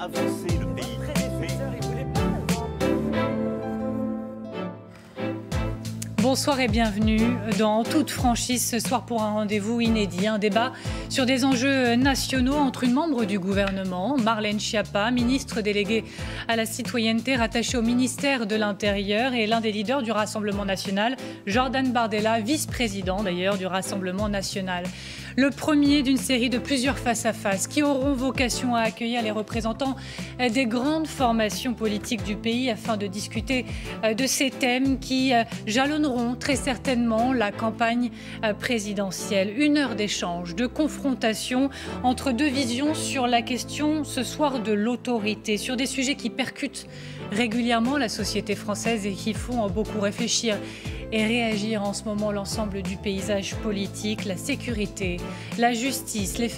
avancer le pays. Bonsoir et bienvenue dans Toute franchise ce soir pour un rendez-vous inédit, un débat sur des enjeux nationaux entre une membre du gouvernement, Marlène Schiappa, ministre déléguée à la citoyenneté rattachée au ministère de l'Intérieur et l'un des leaders du Rassemblement national, Jordan Bardella, vice-président d'ailleurs du Rassemblement national le premier d'une série de plusieurs face-à-face qui auront vocation à accueillir les représentants euh, des grandes formations politiques du pays afin de discuter euh, de ces thèmes qui euh, jalonneront très certainement la campagne présidentielle. Une heure d'échange, de confrontation entre deux visions sur la question ce soir de l'autorité, sur des sujets qui percutent régulièrement la société française et qui font beaucoup réfléchir et réagir en ce moment l'ensemble du paysage politique, la sécurité, la justice, les,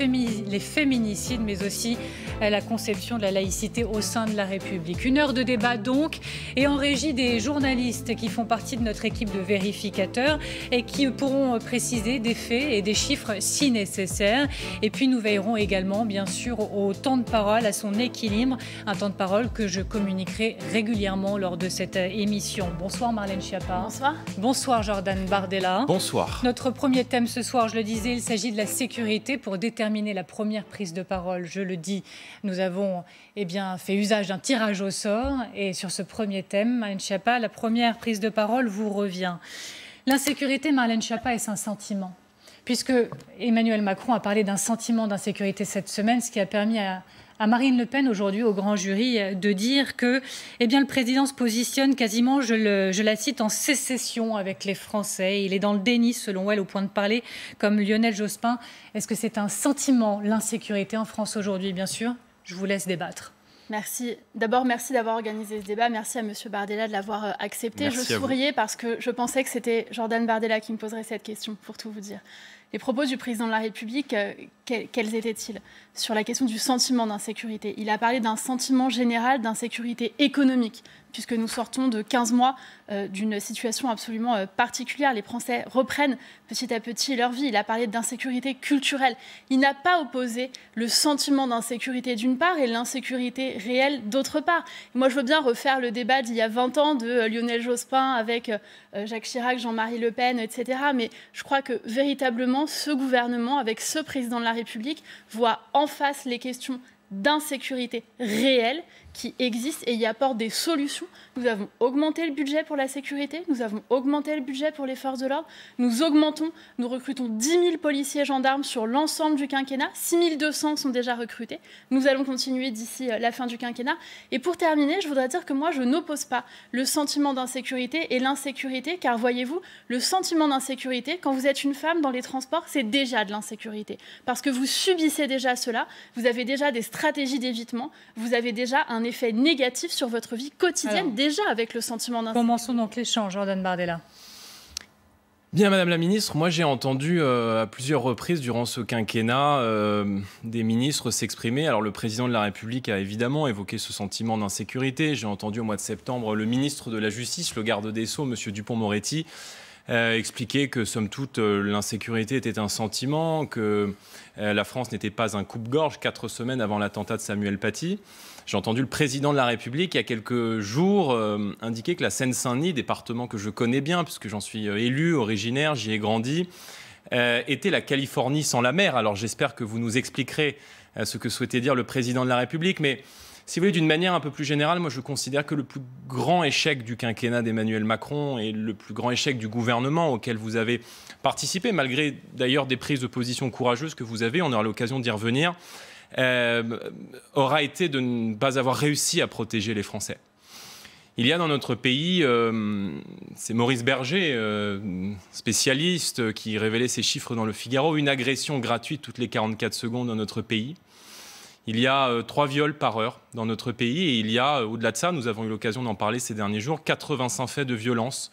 les, féminicides, mais aussi euh, la conception de la laïcité au sein de la République. Une heure de débat donc, et en régie des journalistes qui font partie de notre équipe de vérificateurs et qui pourront euh, préciser des faits et des chiffres si nécessaire. Et puis nous veillerons également, bien sûr, au temps de parole, à son équilibre, un temps de parole que je communiquerai régulièrement lors de cette euh, émission. Bonsoir Marlène Schiappa. Bonsoir. Bonsoir Jordan Bardella. Bonsoir. Notre premier thème ce soir, je le disais, il s'agit de la sécurité pour déterminer la première prise de parole. Je le dis, nous avons eh bien, fait usage d'un tirage au sort et sur ce premier thème, Marlène Schiappa, la première prise de parole vous revient. L'insécurité, Marlène Schiappa, est un sentiment puisque Emmanuel Macron a parlé d'un sentiment d'insécurité cette semaine, ce qui a permis à, à Marine Le Pen aujourd'hui au grand jury euh, de dire que eh bien, le président se positionne quasiment, je, je la cite, en sécession avec les Français. Il est dans le déni, selon elle, au point de parler comme Lionel Jospin. Est-ce que c'est un sentiment, l'insécurité en France aujourd'hui, bien sûr Je vous laisse débattre. Merci. D'abord, merci d'avoir organisé ce débat. Merci à M. Bardella de l'avoir euh, accepté. je souriais parce que je pensais que c'était Jordan Bardella qui me poserait cette question, pour tout vous dire. Les propos du président de la République, euh, quels étaient-ils Sur la question du sentiment d'insécurité. Il a parlé d'un sentiment général d'insécurité économique, puisque nous sortons de 15 mois euh, d'une situation absolument particulière. Les Français reprennent petit à petit leur vie. Il a parlé d'insécurité culturelle. Il n'a pas opposé le sentiment d'insécurité d'une part et l'insécurité réelle d'autre d'autre part. Moi, je veux bien refaire le débat d'il y a 20 ans de euh, Lionel Jospin avec euh, euh, Jacques Chirac, Jean-Marie Le Pen, etc. Mais je crois que véritablement, ce gouvernement, avec ce président de la République, voit en face les questions d'insécurité réelle qui existent et y apportent des solutions. Nous avons augmenté le budget pour la sécurité, nous avons augmenté le budget pour les forces de l'ordre, nous augmentons, nous recrutons 10 000 policiers et gendarmes sur l'ensemble du quinquennat, 6 200 sont déjà recrutés, nous allons continuer d'ici euh, la fin du quinquennat. Et pour terminer, je voudrais dire que moi, je n'oppose pas le sentiment d'insécurité et l'insécurité, car voyez-vous, le sentiment d'insécurité, quand vous êtes une femme dans les transports, c'est déjà de l'insécurité, parce que vous subissez déjà cela, vous avez déjà des stratégies d'évitement, vous avez déjà un un effet négatif sur votre vie quotidienne déjà avec le sentiment d'insécurité. Commençons donc l'échange, Jordan Bardella. Bien, Madame la Ministre, moi j'ai entendu euh, à plusieurs reprises durant ce quinquennat euh, des ministres s'exprimer. Alors le président de la République a évidemment évoqué ce sentiment d'insécurité. J'ai entendu au mois de septembre le ministre de la Justice, le garde des Sceaux, Monsieur Dupont-Moretti, euh, expliquer que, somme toute, l'insécurité était un sentiment, que la France n'était pas un coupe-gorge quatre semaines avant l'attentat de Samuel Paty. J'ai entendu le président de la République il y a quelques jours euh, indiquer que la Seine-Saint-Denis, département que je connais bien puisque j'en suis euh, élu, originaire, j'y ai grandi, euh, était la Californie sans la mer. Alors j'espère que vous nous expliquerez ce que souhaitait dire le président de la République, mais si vous voulez, d'une manière un peu plus générale, moi je considère que le plus grand échec du quinquennat d'Emmanuel Macron et le plus grand échec du gouvernement auquel vous avez participé, malgré d'ailleurs des prises de position courageuses que vous avez, on aura l'occasion d'y revenir, euh, aura été de ne pas avoir réussi à protéger les Français. Il y a dans notre pays, euh, c'est Maurice Berger, euh, spécialiste, qui révélait ces chiffres dans le Figaro, une agression gratuite toutes les 44 secondes dans notre pays. Il y a trois viols par heure dans notre pays et il y a, au-delà de ça, nous avons eu l'occasion d'en parler ces derniers jours, 85 faits de violence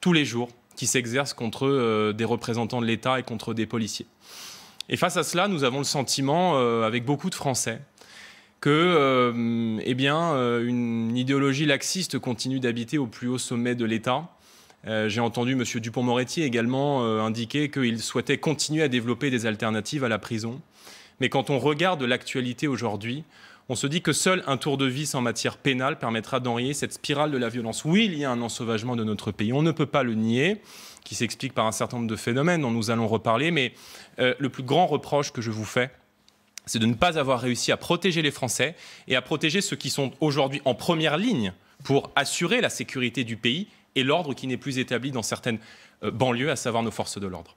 tous les jours qui s'exercent contre des représentants de l'État et contre des policiers. Et face à cela, nous avons le sentiment, euh, avec beaucoup de Français, que euh, eh bien, euh, une idéologie laxiste continue d'habiter au plus haut sommet de l'État. J'ai entendu M. Dupont-Moretti également indiquer qu'il souhaitait continuer à développer des alternatives à la prison. Mais quand on regarde l'actualité aujourd'hui, on se dit que seul un tour de vis en matière pénale permettra d'enrayer cette spirale de la violence. Oui, il y a un ensauvagement de notre pays, on ne peut pas le nier qui s'explique par un certain nombre de phénomènes dont nous allons reparler. Mais euh, le plus grand reproche que je vous fais, c'est de ne pas avoir réussi à protéger les Français et à protéger ceux qui sont aujourd'hui en première ligne pour assurer la sécurité du pays et l'ordre qui n'est plus établi dans certaines euh, banlieues, à savoir nos forces de l'ordre.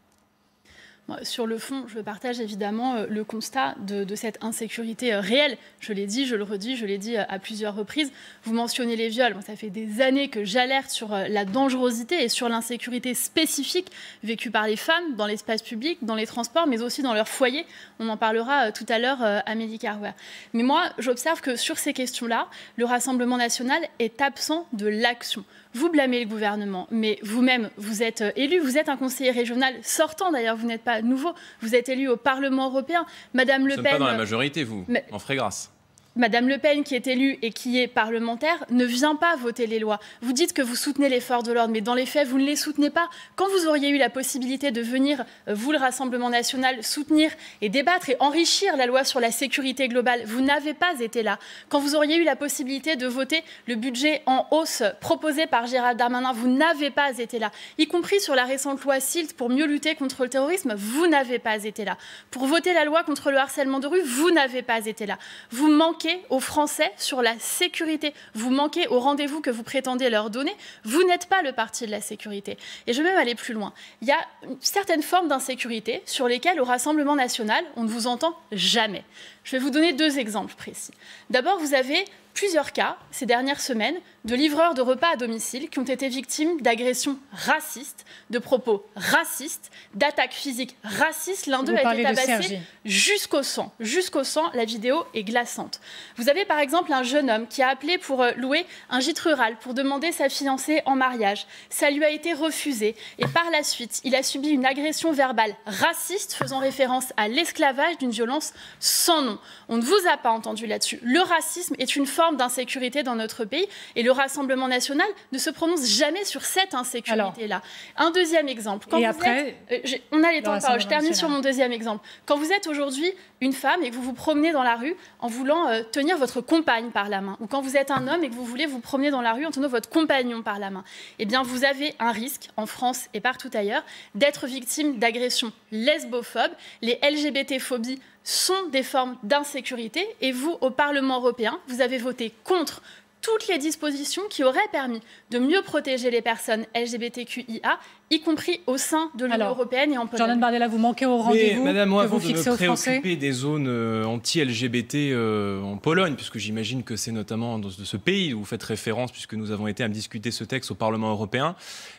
Sur le fond, je partage évidemment euh, le constat de, cette insécurité euh, réelle. Je l'ai dit, je le redis, je l'ai dit euh, à plusieurs reprises. Vous mentionnez les viols. ça fait des années que j'alerte sur la dangerosité et sur l'insécurité spécifique vécue par les femmes dans l'espace public, dans les transports, mais aussi dans leur foyer. On en parlera tout à l'heure, à Carwer. Mais moi, j'observe que sur ces questions-là, le Rassemblement national est absent de l'action vous blâmez le gouvernement, mais vous-même, vous êtes euh, élu, vous êtes un conseiller régional sortant d'ailleurs, vous n'êtes pas nouveau, vous êtes élu au Parlement européen. Madame Le Pen. pas dans la euh, majorité, vous, en frais grâce. Madame Le Pen, qui est élue et qui est parlementaire, ne vient pas voter les lois. Vous dites que vous soutenez l'effort de l'ordre, mais dans les faits, vous ne les soutenez pas. Quand vous auriez eu la possibilité de venir, euh, vous, le Rassemblement national, soutenir et débattre et enrichir la loi sur la sécurité globale, vous n'avez pas été là. Quand vous auriez eu la possibilité de voter le budget en hausse proposé par Gérald Darmanin, vous n'avez pas été là. Y compris sur la récente loi SILT pour mieux lutter contre le terrorisme, vous n'avez pas été là. Pour voter la loi contre le harcèlement de rue, vous n'avez pas été là. Vous manquez aux Français sur la sécurité, vous manquez au rendez-vous que vous prétendez leur donner, vous n'êtes pas le parti de la sécurité. Et je vais même aller plus loin. Il y a certaines formes d'insécurité sur lesquelles au Rassemblement national, on ne vous entend jamais. Je vais vous donner deux exemples précis. D'abord, vous avez plusieurs cas ces dernières semaines de livreurs de repas à domicile qui ont été victimes d'agressions racistes, de propos racistes, d'attaques physiques racistes. L'un d'eux a été tabassé jusqu'au sang. Jusqu'au sang, la vidéo est glaçante. Vous avez par exemple un jeune homme qui a appelé pour euh, louer un gîte rural pour demander sa fiancée en mariage. Ça lui a été refusé et par la suite, il a subi une agression verbale raciste faisant référence à l'esclavage d'une violence sans nom. On ne vous a pas entendu là-dessus. Le racisme est une forme d'insécurité dans notre pays et le Rassemblement national ne se prononce jamais sur cette insécurité-là. Un deuxième exemple. Quand après, euh, on a les temps Je termine sur mon deuxième exemple. Quand vous êtes aujourd'hui une femme et que vous vous promenez dans la rue en voulant euh, tenir votre compagne par la main, ou quand vous êtes un homme et que vous voulez vous promener dans la rue en tenant votre compagnon par la main, eh bien vous avez un risque en France et partout ailleurs d'être victime d'agressions lesbophobes. Les LGBT-phobies sont des formes d'insécurité et vous, au Parlement européen, vous avez voté contre toutes les dispositions qui auraient permis de mieux protéger les personnes LGBTQIA, y compris au sein de l'Union européenne et en Pologne. Jordan Bardella, vous manquez au rendez-vous. Madame, moi, avant de me préoccuper des zones euh, anti-LGBT euh, en Pologne, puisque j'imagine que c'est notamment dans ce pays où vous faites référence, puisque nous avons été à discuter ce texte au Parlement européen,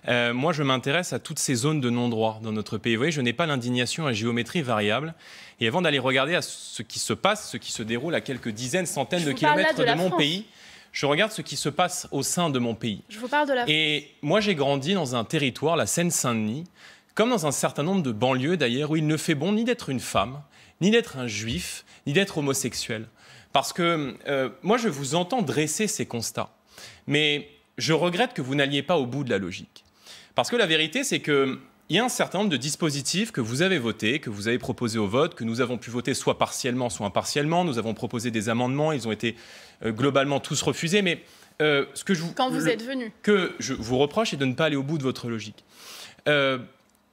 euh, moi, je m'intéresse à toutes ces zones de non-droit dans notre pays. Vous voyez, je n'ai pas l'indignation à géométrie variable. Et avant d'aller regarder à ce qui se passe, ce qui se déroule à quelques dizaines, centaines de kilomètres de, mon pays, je regarde ce qui se passe au sein de mon pays. Je vous parle de la Et moi, j'ai grandi dans un territoire, la Seine-Saint-Denis, comme dans un certain nombre de banlieues d'ailleurs, où il ne fait bon ni d'être une femme, ni d'être un juif, ni d'être homosexuel. Parce que euh, moi, je vous entends dresser ces constats. Mais je regrette que vous n'alliez pas au bout de la logique. Parce que la vérité, c'est que il y a un certain nombre de dispositifs que vous avez votés, que vous avez proposés au vote, que nous avons pu voter soit partiellement, soit impartiellement. Nous avons proposé des amendements, ils ont été euh, globalement tous refusés. Mais euh, ce que je vous, Quand vous êtes venu. Que je vous reproche est de ne pas aller au bout de votre logique. Euh,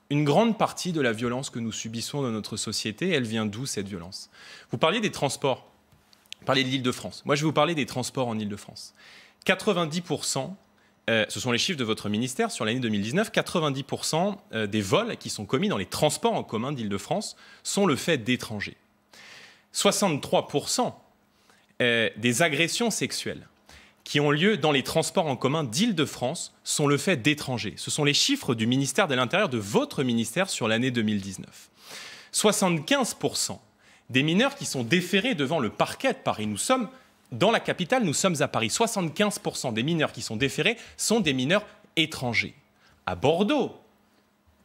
une grande partie de la violence que nous subissons dans notre société, elle vient d'où cette violence Vous parliez des transports, vous parliez de l'Île-de-France. Moi, je vais vous parler des transports en Île-de-France. 90% euh, ce sont les chiffres de votre ministère. Sur l'année 2019, 90% euh, des vols qui sont commis dans les transports en commun d'Île-de-France sont le fait d'étrangers. 63% euh, des agressions sexuelles qui ont lieu dans les transports en commun d'Île-de-France sont le fait d'étrangers. Ce sont les chiffres du ministère de l'Intérieur, de votre ministère, sur l'année 2019. 75% des mineurs qui sont déférés devant le parquet de Paris, nous sommes dans la capitale, nous sommes à Paris. 75% des mineurs qui sont déférés sont des mineurs étrangers. À Bordeaux,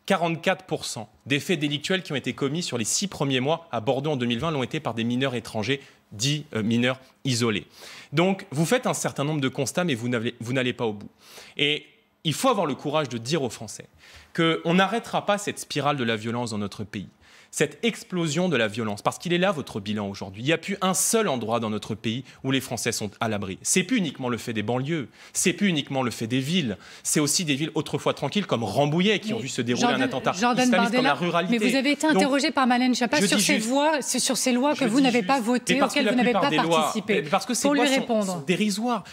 44% des faits délictuels qui ont été commis sur les six premiers mois à Bordeaux en 2020 l'ont été par des mineurs étrangers, dits euh, mineurs isolés. Donc, vous faites un certain nombre de constats, mais vous n'allez pas au bout. Et il faut avoir le courage de dire aux Français qu'on n'arrêtera pas cette spirale de la violence dans notre pays cette explosion de la violence, parce qu'il est là votre bilan aujourd'hui. Il n'y a plus un seul endroit dans notre pays où les Français sont à l'abri. C'est plus uniquement le fait des banlieues, c'est plus uniquement le fait des villes, c'est aussi des villes autrefois tranquilles comme Rambouillet qui ont vu se dérouler un attentat Jordan islamiste la ruralité. Mais vous avez été interrogé par Malène pas sur, ces sur ces lois que vous n'avez pas votées, auxquelles vous n'avez pas participé. parce que ces pour Sont, dérisoires.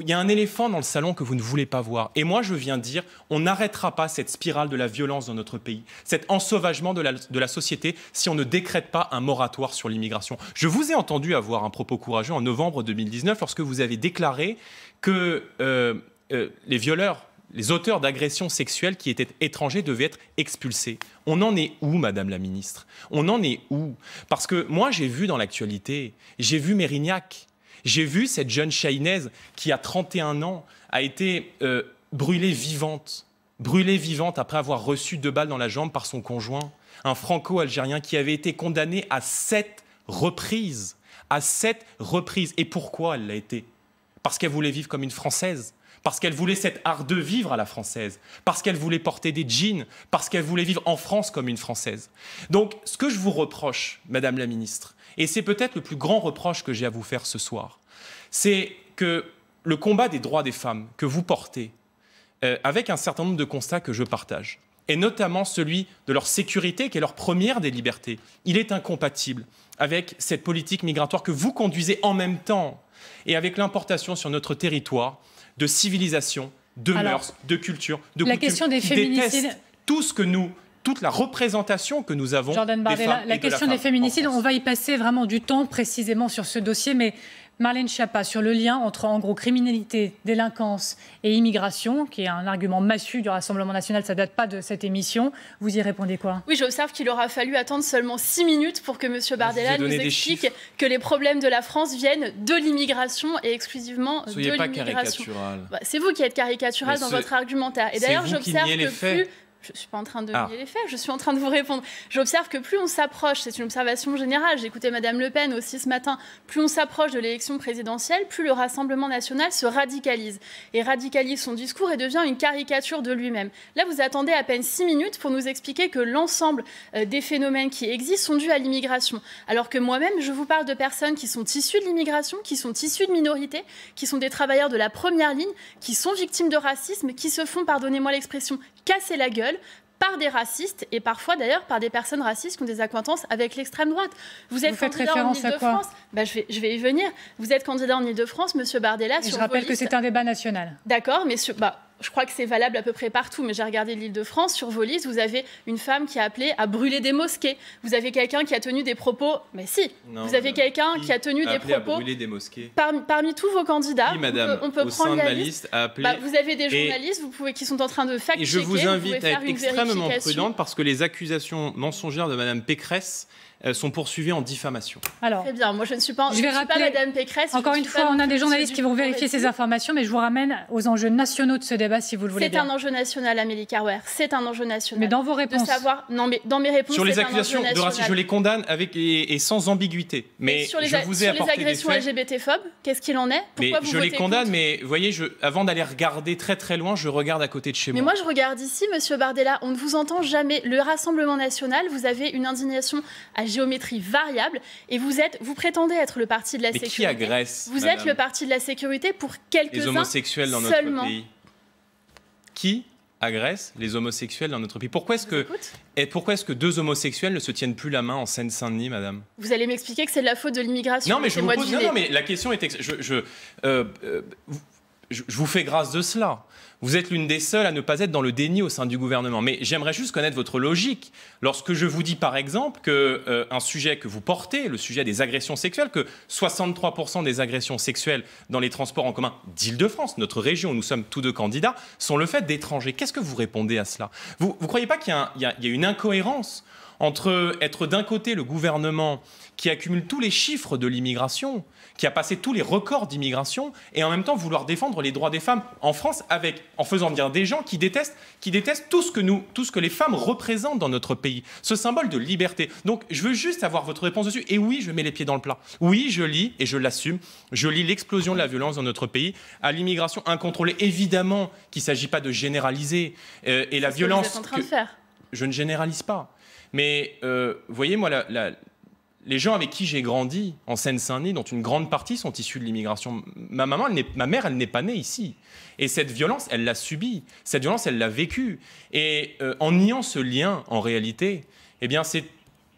Il y a un éléphant dans le salon que vous ne voulez pas voir. Et moi, je viens dire, on n'arrêtera pas cette spirale de la violence dans notre pays, cet ensauvagement de la société si on ne décrète pas un moratoire sur l'immigration. Je vous ai entendu avoir un propos courageux en novembre 2019 lorsque vous avez déclaré que euh, euh, les violeurs, les auteurs d'agressions sexuelles qui étaient étrangers devaient être expulsés. On en est où, Madame la Ministre On en est où Parce que moi, j'ai vu dans l'actualité, j'ai vu Mérignac, j'ai vu cette jeune Chinoise qui, à 31 ans, a été euh, brûlée vivante brûlée vivante après avoir reçu deux balles dans la jambe par son conjoint un franco-algérien qui avait été condamné à sept reprises. À sept reprises. Et pourquoi elle l'a été Parce qu'elle voulait vivre comme une Française. Parce qu'elle voulait cet art de vivre à la française, parce qu'elle voulait porter des jeans, parce qu'elle voulait vivre en France comme une française. Donc, ce que je vous reproche, Madame la Ministre, et c'est peut-être le plus grand reproche que j'ai à vous faire ce soir, c'est que le combat des droits des femmes que vous portez, euh, avec un certain nombre de constats que je partage, et notamment celui de leur sécurité, qui est leur première des libertés, il est incompatible avec cette politique migratoire que vous conduisez en même temps et avec l'importation sur notre territoire de civilisations, de mœurs, de cultures, de la question des féminicides... tout ce que nous toute la représentation que nous avons. la, question des féminicides, on va y passer vraiment du temps précisément sur ce dossier, mais Marlène Schiappa sur le lien entre en gros criminalité, délinquance et immigration, qui est un argument massu du Rassemblement national, ça date pas de cette émission. Vous y répondez quoi Oui, j'observe qu'il aura fallu attendre seulement 6 minutes pour que M. Bardella nous explique que les problèmes de la France viennent de l'immigration et exclusivement de l'immigration. Bah, c'est vous qui êtes caricatural dans votre argumentaire. Et d'ailleurs, j'observe que plus je ne suis pas en train de ah. nier les faits, je suis en train de vous répondre. J'observe que plus on s'approche, c'est une observation générale, j'écoutais Madame Le Pen aussi ce matin, plus on s'approche de l'élection présidentielle, plus le Rassemblement national se radicalise et radicalise son discours et devient une caricature de lui-même. Là, vous attendez à peine six minutes pour nous expliquer que l'ensemble euh, des phénomènes qui existent sont dus à l'immigration. Alors que moi-même, je vous parle de personnes qui sont issues de l'immigration, qui sont issues de minorités, qui sont des travailleurs de la première ligne, qui sont victimes de racisme, qui se font, pardonnez-moi l'expression, casser la gueule par des racistes et parfois d'ailleurs par des personnes racistes qui ont des acquaintances avec l'extrême droite. Vous êtes candidat en Ile-de-France. Bah, je, vais, je vais y venir. Vous êtes candidat en Ile-de-France, Monsieur Bardella. je rappelle que c'est un débat national. D'accord, mais sur, bah, je crois que c'est valable à peu près partout, mais j'ai regardé l'Île-de-France, sur vos listes, vous avez une femme qui a appelé à brûler des mosquées. Vous avez quelqu'un qui a tenu des propos. Mais si, vous avez euh, quelqu'un qui, a tenu des propos. Parmi, tous vos candidats, madame, on peut, prendre sein liste. Bah, vous avez des journalistes, qui sont en train de fact-checker. Et je vous invite à être extrêmement prudente parce que les accusations mensongères de madame Pécresse euh, sont poursuivies en diffamation. Alors, Très bien, moi je ne suis pas, je pas Madame Pécresse. Encore une fois, on a des journalistes qui vont vérifier ces informations, mais je vous ramène aux enjeux nationaux de ce débat si vous le voulez. C'est un enjeu national, Amélie Carwer, c'est un enjeu national. Mais dans vos réponses. savoir, non, mais dans mes réponses. Sur les accusations de racisme, je les condamne avec, et, sans ambiguïté. Mais sur les, je vous ai sur les agressions lgbt qu'est-ce qu'il en est Pourquoi Je les condamne, mais vous voyez, je, avant d'aller regarder très très loin, je regarde à côté de chez moi. Mais moi je regarde ici, monsieur Bardella, on ne vous entend jamais. Le Rassemblement national, vous avez une indignation à géométrie variable. Et vous êtes, vous prétendez être le parti de la sécurité. Qui agresse Vous êtes le parti de la sécurité pour quelques homosexuels dans notre seulement. pays. Qui agresse les homosexuels dans notre pays. Pourquoi est-ce que, et pourquoi est-ce que deux homosexuels ne se tiennent plus la main en Seine-Saint-Denis, madame Vous allez m'expliquer que c'est de la faute de l'immigration. Non, mais je non, mais la question est, je, je euh, euh, je, vous fais grâce de cela. Vous êtes l'une des seules à ne pas être dans le déni au sein du gouvernement. Mais j'aimerais juste connaître votre logique. Lorsque je vous dis, par exemple, qu'un euh, un sujet que vous portez, le sujet des agressions sexuelles, que 63% des agressions sexuelles dans les transports en commun d'Île-de-France, notre région où nous sommes tous deux candidats, sont le fait d'étrangers. Qu'est-ce que vous répondez à cela Vous ne croyez pas qu'il y, a une incohérence entre être d'un côté le gouvernement qui accumule tous les chiffres de l'immigration, qui a passé tous les records d'immigration, et en même temps vouloir défendre les droits des femmes en France avec, en faisant venir des gens qui détestent, qui détestent tout ce que nous, tout ce que les femmes représentent dans notre pays, ce symbole de liberté. Donc, je veux juste avoir votre réponse dessus. Et oui, je mets les pieds dans le plat. Oui, je lis et je l'assume. Je lis l'explosion de la violence dans notre pays, à l'immigration incontrôlée. Évidemment qu'il ne s'agit pas de généraliser euh, et la violence. Que vous êtes en train de faire. Je ne généralise pas. Mais euh, voyez, moi, les gens avec qui j'ai grandi en Seine-Saint-Denis, dont une grande partie sont issus de l'immigration, ma maman, ma mère, elle n'est pas née ici. Et cette violence, elle l'a subie. Cette violence, elle l'a vécue. Et euh, en niant ce lien, en réalité, eh bien, c'est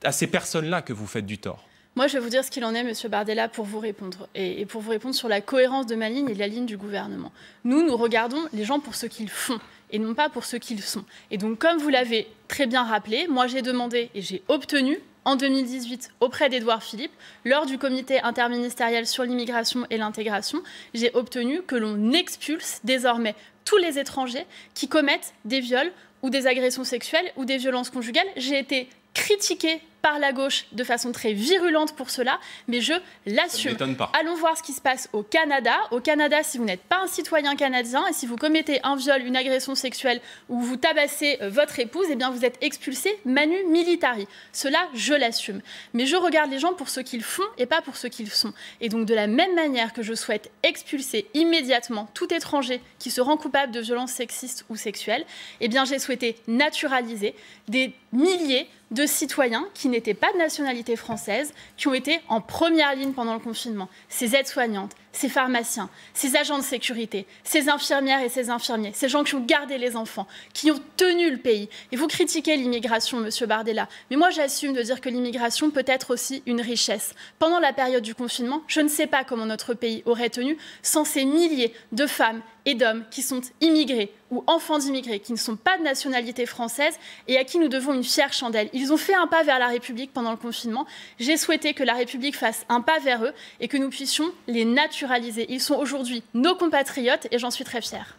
à ces personnes-là que vous faites du tort. Moi, je vais vous dire ce qu'il en est, Monsieur Bardella, pour vous répondre. Et, pour vous répondre sur la cohérence de ma ligne et la ligne du gouvernement. Nous, nous regardons les gens pour ce qu'ils font et non pas pour ce qu'ils sont. Et donc, comme vous l'avez très bien rappelé, moi j'ai demandé et j'ai obtenu en 2018 auprès d'Edouard Philippe, lors du comité interministériel sur l'immigration et l'intégration, j'ai obtenu que l'on expulse désormais tous les étrangers qui commettent des viols ou des agressions sexuelles ou des violences conjugales. J'ai été critiquée par la gauche de façon très virulente pour cela, mais je l'assume. Allons voir ce qui se passe au Canada. Au Canada, si vous n'êtes pas un citoyen canadien et si vous commettez un viol, une agression sexuelle ou vous tabassez euh, votre épouse, eh bien vous êtes expulsé manu militari. Cela, je l'assume. Mais je regarde les gens pour ce qu'ils font et pas pour ce qu'ils sont. Et donc de la même manière que je souhaite expulser immédiatement tout étranger qui se rend coupable de violences sexistes ou sexuelles, eh bien j'ai souhaité naturaliser des milliers de citoyens qui n'étaient pas de nationalité française, qui ont été en première ligne pendant le confinement. Ces aides-soignantes, ces pharmaciens, ces agents de sécurité, ces infirmières et ces infirmiers, ces gens qui ont gardé les enfants, qui ont tenu le pays. Et vous critiquez l'immigration, Monsieur Bardella. Mais moi, j'assume de dire que l'immigration peut être aussi une richesse. Pendant la période du confinement, je ne sais pas comment notre pays aurait tenu sans ces milliers de femmes et d'hommes qui sont immigrés ou enfants d'immigrés, qui ne sont pas de nationalité française et à qui nous devons une fière chandelle. Ils ont fait un pas vers la pendant le confinement. J'ai souhaité que la République fasse un pas vers eux et que nous puissions les naturaliser. Ils sont aujourd'hui nos compatriotes et j'en suis très fière.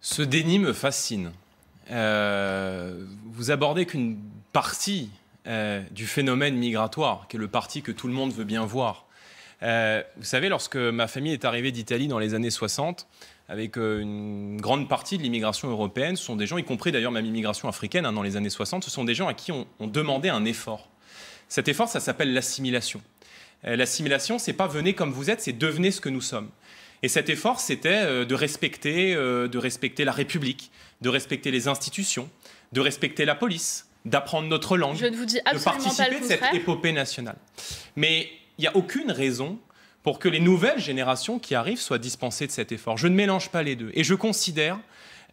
Ce déni me fascine. Euh, vous abordez qu'une partie euh, du phénomène migratoire, qui est le parti que tout le monde veut bien voir. Euh, vous savez, lorsque ma famille est arrivée d'Italie dans les années 60, avec euh, une grande partie de l'immigration européenne. Ce sont des gens, y compris d'ailleurs même l'immigration africaine hein, dans les années 60, ce sont des gens à qui on, demandait un effort. Cet effort, ça s'appelle l'assimilation. Euh, l'assimilation, c'est pas venez comme vous êtes, c'est devenez ce que nous sommes. Et cet effort, c'était euh, de respecter, de respecter la République, de respecter les institutions, de respecter la police, d'apprendre notre langue, de participer à cette épopée nationale. Mais il n'y a aucune raison pour que les nouvelles générations qui arrivent soient dispensées de cet effort. Je ne mélange pas les deux. Et je considère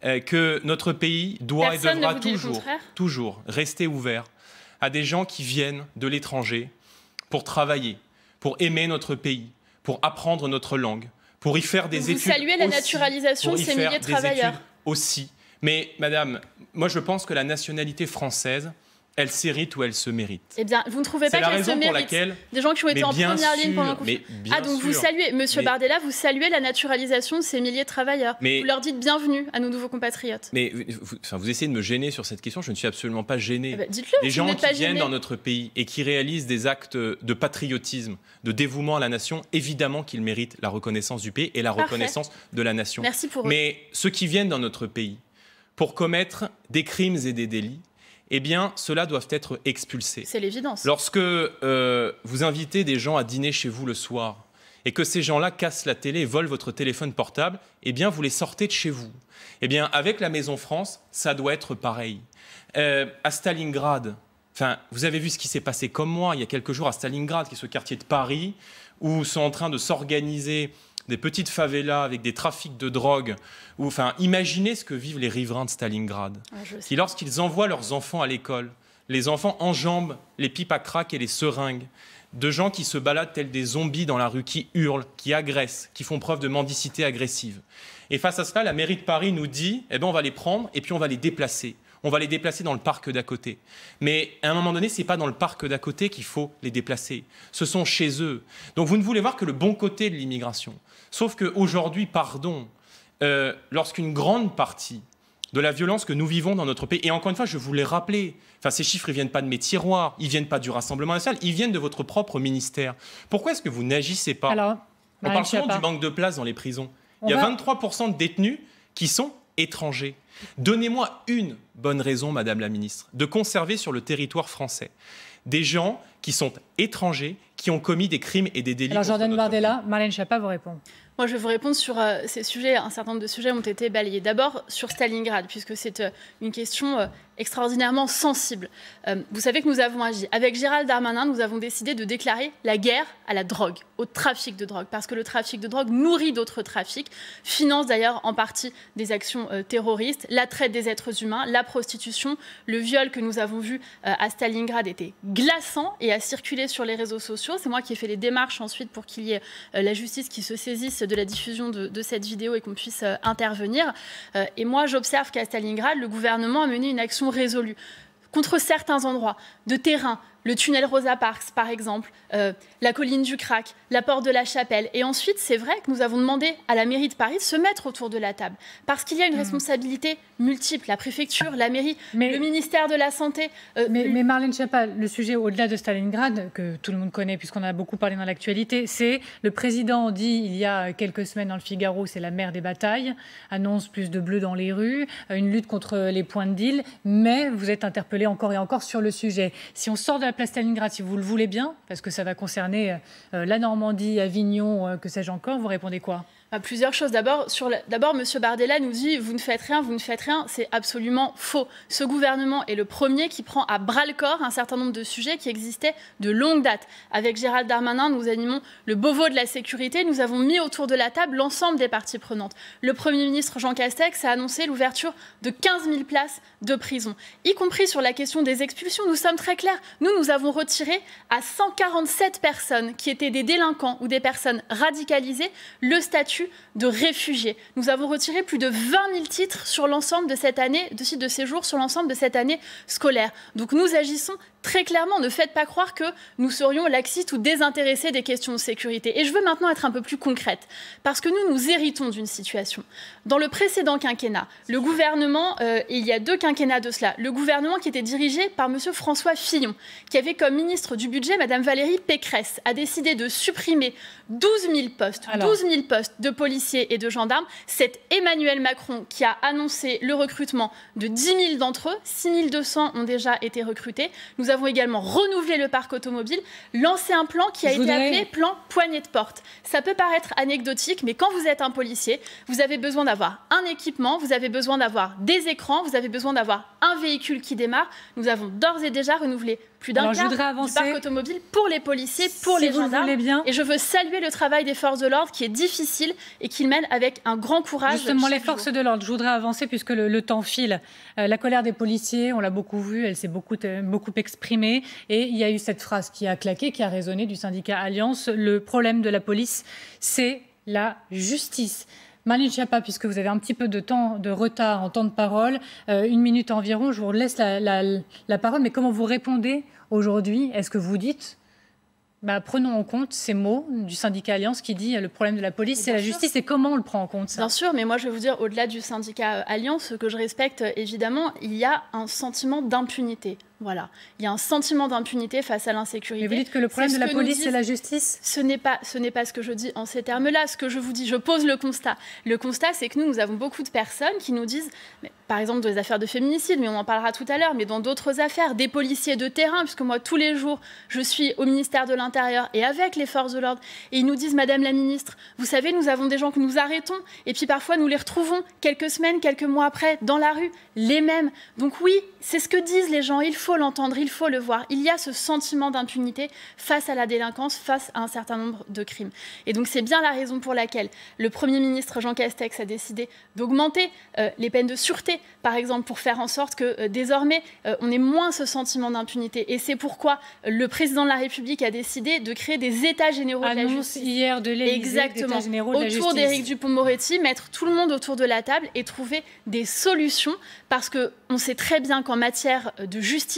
euh, que notre pays doit et devra toujours, toujours rester ouvert à des gens qui viennent de l'étranger pour travailler, pour aimer notre pays, pour apprendre notre langue, pour y faire des études. Vous saluez la naturalisation de ces milliers de travailleurs. Aussi. Mais madame, moi je pense que la nationalité française, elle s'hérite ou elle se mérite. Eh bien, vous ne trouvez pas qu'elle se mérite Des gens qui ont été en première ligne pendant le conflit. Ah, donc vous saluez, Monsieur Bardella, vous saluez la naturalisation de ces milliers de travailleurs. Mais... Vous leur dites bienvenue à nos nouveaux compatriotes. Mais vous, vous essayez de me gêner sur cette question, je ne suis absolument pas gêné. Eh ben, Les gens qui viennent dans notre pays et qui réalisent des actes de patriotisme, de dévouement à la nation, évidemment qu'ils méritent la reconnaissance du pays et la reconnaissance de la nation. Merci pour eux. Mais ceux qui viennent dans notre pays pour commettre des crimes et des délits, eh bien, ceux-là doivent être expulsés. C'est l'évidence. Lorsque euh, vous invitez des gens à dîner chez vous le soir et que ces gens-là cassent la télé volent votre téléphone portable, eh bien, vous les sortez de chez vous. Eh bien, avec la Maison France, ça doit être pareil. Euh, à Stalingrad, enfin, vous avez vu ce qui s'est passé comme moi il y a quelques jours à Stalingrad, qui est ce quartier de Paris, où sont en train de s'organiser des petites favelas avec des trafics de drogue. Ou, enfin, imaginez ce que vivent les riverains de Stalingrad, ah, qui lorsqu'ils envoient leurs enfants à l'école, les enfants enjambent les pipes à crack et les seringues de gens qui se baladent tels des zombies dans la rue, qui hurlent, qui agressent, qui font preuve de mendicité agressive. Et face à cela, la mairie de Paris nous dit eh ben, on va les prendre et puis on va les déplacer on va les déplacer dans le parc d'à côté. Mais à un moment donné, ce n'est pas dans le parc d'à côté qu'il faut les déplacer. Ce sont chez eux. Donc vous ne voulez voir que le bon côté de l'immigration. Sauf qu'aujourd'hui, pardon, euh, lorsqu'une grande partie de la violence que nous vivons dans notre pays. Et encore une fois, je voulais rappeler, enfin, ces chiffres, ne viennent pas de mes tiroirs, ils viennent pas du Rassemblement national, ils viennent de votre propre ministère. Pourquoi est-ce que vous n'agissez pas On parle souvent du manque de place dans les prisons. Il y a 23% de détenus qui sont étrangers. Donnez-moi une bonne raison, Madame la Ministre, de conserver sur le territoire français des gens qui sont étrangers, qui ont commis des crimes et des délits. Alors Jordan Bardella, Marlène vous répond. Moi, je vais vous répondre sur euh, ces sujets. Un certain nombre de sujets ont été balayés. D'abord, sur Stalingrad, puisque c'est euh, une question euh, extraordinairement sensible. vous savez que nous avons agi. Avec Gérald Darmanin, nous avons décidé de déclarer la guerre à la drogue, au trafic de drogue, parce que le trafic de drogue nourrit d'autres trafics, finance d'ailleurs en partie des actions terroristes, la traite des êtres humains, la prostitution, le viol que nous avons vu à Stalingrad était glaçant et a circulé sur les réseaux sociaux. C'est moi qui ai fait les démarches ensuite pour qu'il y ait la justice qui se saisisse de la diffusion de, cette vidéo et qu'on puisse euh, intervenir. Euh, et moi, j'observe qu'à Stalingrad, le gouvernement a mené une action résolue contre certains endroits de terrain, le tunnel Rosa Parks, par exemple, euh, la colline du Crac, la porte de la Chapelle. Et ensuite, c'est vrai que nous avons demandé à la mairie de Paris de se mettre autour de la table, parce qu'il y a une hmm. responsabilité multiple, la préfecture, la mairie, mais, le ministère de la Santé. Euh, mais, mais, Marlène Schiappa, le sujet au-delà de Stalingrad, que tout le monde connaît puisqu'on a beaucoup parlé dans l'actualité, c'est le président dit il y a quelques semaines dans le Figaro, c'est la mère des batailles, annonce plus de bleus dans les rues, euh, une lutte contre les points de deal, mais vous êtes interpellé encore et encore sur le sujet. Si on sort de la place Stalingrad, si vous le voulez bien, parce que ça va concerner euh, la Normandie, Avignon, euh, que sais-je encore, vous répondez quoi Plusieurs choses. D'abord, sur d'abord, Monsieur Bardella nous dit vous ne faites rien, vous ne faites rien. C'est absolument faux. Ce gouvernement est le premier qui prend à bras le corps un certain nombre de sujets qui existaient de longue date. Avec Gérald Darmanin, nous animons le Beauvau de la sécurité. Nous avons mis autour de la table l'ensemble des parties prenantes. Le Premier ministre Jean Castex a annoncé l'ouverture de 15 000 places de prison, y compris sur la question des expulsions. Nous sommes très clairs. Nous, nous avons retiré à 147 personnes qui étaient des délinquants ou des personnes radicalisées le statut de réfugiés. Nous avons retiré plus de 20 000 titres sur l'ensemble de cette année, de sites de séjour sur l'ensemble de cette année scolaire. Donc nous agissons très clairement, ne faites pas croire que nous serions laxistes ou désintéressés des questions de sécurité. Et je veux maintenant être un peu plus concrète, parce que nous, nous héritons d'une situation. Dans le précédent quinquennat, le gouvernement, euh, il y a deux quinquennats de cela, le gouvernement qui était dirigé par M. François Fillon, qui avait comme ministre du budget Mme Valérie Pécresse, a décidé de supprimer 12 000 postes, postes de policiers et de gendarmes. C'est Emmanuel Macron qui a annoncé le recrutement de 10 000 d'entre eux, 6 200 ont déjà été recrutés. Nous avons également renouvelé le parc automobile, lancé un plan qui a été appelé plan poignée de porte. Ça peut paraître anecdotique, mais quand vous êtes un policier, vous avez besoin d'avoir un équipement, vous avez besoin d'avoir des écrans, vous avez besoin d'avoir un véhicule qui démarre. Nous avons d'ores et déjà renouvelé plus d'un quart du parc automobile pour les policiers, pour les gendarmes. Et je veux saluer le travail des forces de l'ordre qui est difficile et qu'ils mènent avec un grand courage. Justement, les forces de l'ordre, je voudrais avancer puisque le, temps file. Euh, la colère des policiers, on l'a beaucoup vu, elle s'est beaucoup, euh, beaucoup et il y a eu cette phrase qui a claqué, qui a résonné du syndicat Alliance. Le problème de la police, c'est la justice. Marlène Schiappa, puisque vous avez un petit peu de temps de retard en temps de parole, euh, une minute environ, je vous laisse la, parole. Mais comment vous répondez aujourd'hui Est-ce que vous dites bah, prenons en compte ces mots du syndicat Alliance qui dit euh, le problème de la police, c'est la justice. Et comment on le prend en compte ça Bien sûr, mais moi je vais vous dire, au-delà du syndicat euh, Alliance, que je respecte évidemment, il y a un sentiment d'impunité. Voilà. Il y a un sentiment d'impunité face à l'insécurité. Mais vous dites que le problème de la police, c'est la justice Ce n'est pas, ce pas ce que je dis en ces termes-là. Ce que je vous dis, je pose le constat. Le constat, c'est que nous, nous avons beaucoup de personnes qui nous disent, par exemple, dans les affaires de féminicide, mais on en parlera tout à l'heure, mais dans d'autres affaires, des policiers de terrain, puisque moi, tous les jours, je suis au ministère de l'Intérieur et avec les forces de l'ordre, et ils nous disent, Madame la ministre, vous savez, nous avons des gens que nous arrêtons, et puis parfois, nous les retrouvons quelques semaines, quelques mois après, dans la rue, les mêmes. Donc oui, c'est ce que disent les gens. Il faut l'entendre, il faut le voir. Il y a ce sentiment d'impunité face à la délinquance, face à un certain nombre de crimes. Et donc c'est bien la raison pour laquelle le Premier ministre Jean Castex a décidé d'augmenter euh, les peines de sûreté, par exemple, pour faire en sorte que euh, désormais euh, on ait moins ce sentiment d'impunité. Et c'est pourquoi le président de la République a décidé de créer des États généraux de la justice. hier de Exactement. autour d'Éric dupond moretti mettre tout le monde autour de la table et trouver des solutions, parce que on sait très bien qu'en matière de justice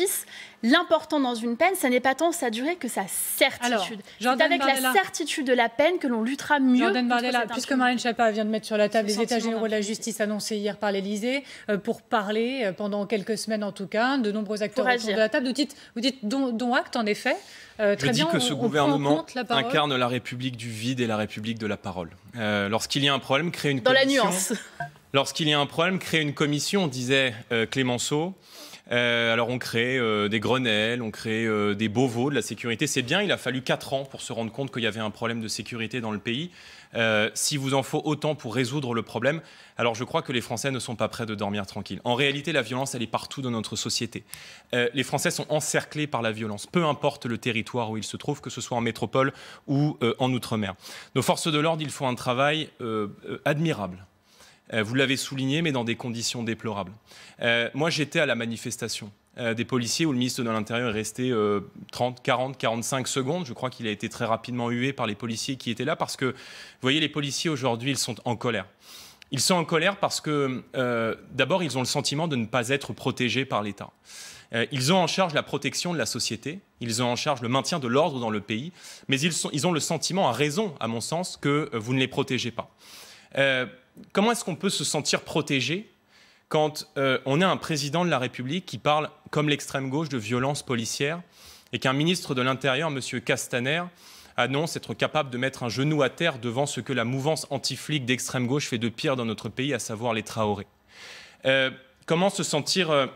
l'important dans une peine, ça n'est pas tant sa durée que sa certitude. C'est avec la certitude de la peine que l'on luttera mieux. Jordan Bardella, puisque Marine chapa vient de mettre sur la table les états généraux de la justice annoncés hier par l'Élysée, euh, pour parler euh, pendant quelques semaines en tout cas, hein, de nombreux acteurs autour de la table. Vous dites, vous dites acte en effet. Euh, très Je dis que ce gouvernement incarne la République du vide et la République de la parole. Lorsqu'il y a un problème, crée une commission. nuance. Lorsqu'il y a un problème, crée une commission, disait Clémenceau. Euh, alors on crée euh, des Grenelles, on crée euh, des bovaux de la sécurité. C'est bien, il a fallu 4 ans pour se rendre compte qu'il y avait un problème de sécurité dans le pays. S'il vous en faut autant pour résoudre le problème, alors je crois que les Français ne sont pas prêts de dormir tranquilles. En réalité, la violence, elle est partout dans notre société. les Français sont encerclés par la violence, peu importe le territoire où ils se trouvent, que ce soit en métropole ou en Outre-mer. Nos forces de l'ordre, ils font un travail admirable euh, vous l'avez souligné, mais dans des conditions déplorables. Euh, moi, j'étais à la manifestation euh, des policiers où le ministre de l'Intérieur est resté 30, 40, 45 secondes. Je crois qu'il a été très rapidement hué par les policiers qui étaient là parce que, vous voyez, les policiers aujourd'hui, ils sont en colère. Ils sont en colère parce que, d'abord, ils ont le sentiment de ne pas être protégés par l'État. ils ont en charge la protection de la société, ils ont en charge le maintien de l'ordre dans le pays, mais ils, sont, ils, ont le sentiment, à raison, à mon sens, que vous ne les protégez pas. Euh, comment est-ce qu'on peut se sentir protégé quand euh, on a un président de la République qui parle, comme l'extrême gauche, de violence policière et qu'un ministre de l'Intérieur, M. Castaner, annonce être capable de mettre un genou à terre devant ce que la mouvance antiflic d'extrême gauche fait de pire dans notre pays, à savoir les traorés euh, comment se sentir euh,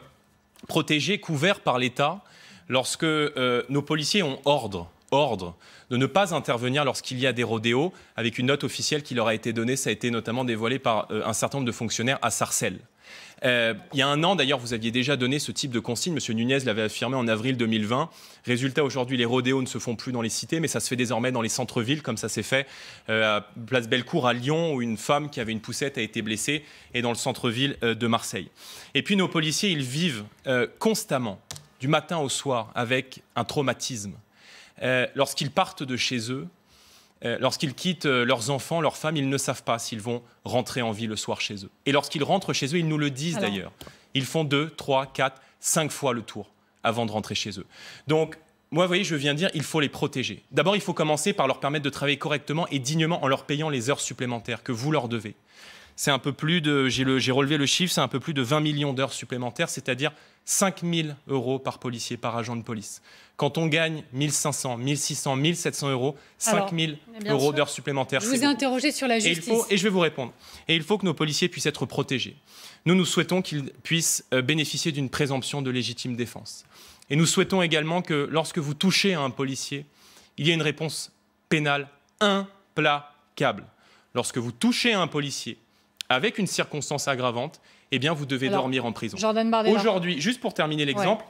protégé, couvert par l'État lorsque nos policiers ont ordre ordre de ne pas intervenir lorsqu'il y a des rodéos avec une note officielle qui leur a été donnée. Ça a été notamment dévoilé par euh, un certain nombre de fonctionnaires à Sarcelles. Euh, il y a un an, d'ailleurs, vous aviez déjà donné ce type de consigne. Monsieur Nunez l'avait affirmé en avril 2020. Résultat, aujourd'hui, les rodéos ne se font plus dans les cités, mais ça se fait désormais dans les centres-villes, comme ça s'est fait euh, à Place Bellecour à Lyon, où une femme qui avait une poussette a été blessée, et dans le centre-ville de Marseille. Et puis, nos policiers, ils vivent constamment, du matin au soir, avec un traumatisme euh, lorsqu'ils partent de chez eux, euh, lorsqu'ils quittent euh, leurs enfants, leurs femmes, ils ne savent pas s'ils vont rentrer en vie le soir chez eux. Et lorsqu'ils rentrent chez eux, ils nous le disent d'ailleurs. Ils font deux, trois, quatre, cinq fois le tour avant de rentrer chez eux. Donc, moi, vous voyez, je viens de dire, il faut les protéger. D'abord, il faut commencer par leur permettre de travailler correctement et dignement en leur payant les heures supplémentaires que vous leur devez c'est un peu plus de, j'ai relevé le chiffre, c'est un peu plus de 20 millions d'heures supplémentaires, c'est-à-dire 5 000 euros par policier, par agent de police. Quand on gagne 600, 1 700 euros, 5 000 euros d'heures supplémentaires. Je vous ai interrogé sur la justice. Et, et je vais vous répondre. Et il faut que nos policiers puissent être protégés. Nous, nous souhaitons qu'ils puissent euh, bénéficier d'une présomption de légitime défense. Et nous souhaitons également que lorsque vous touchez à un policier, il y ait une réponse pénale implacable. Lorsque vous touchez à un policier, avec une circonstance aggravante, eh bien, vous devez dormir en prison. Aujourd'hui, juste pour terminer l'exemple,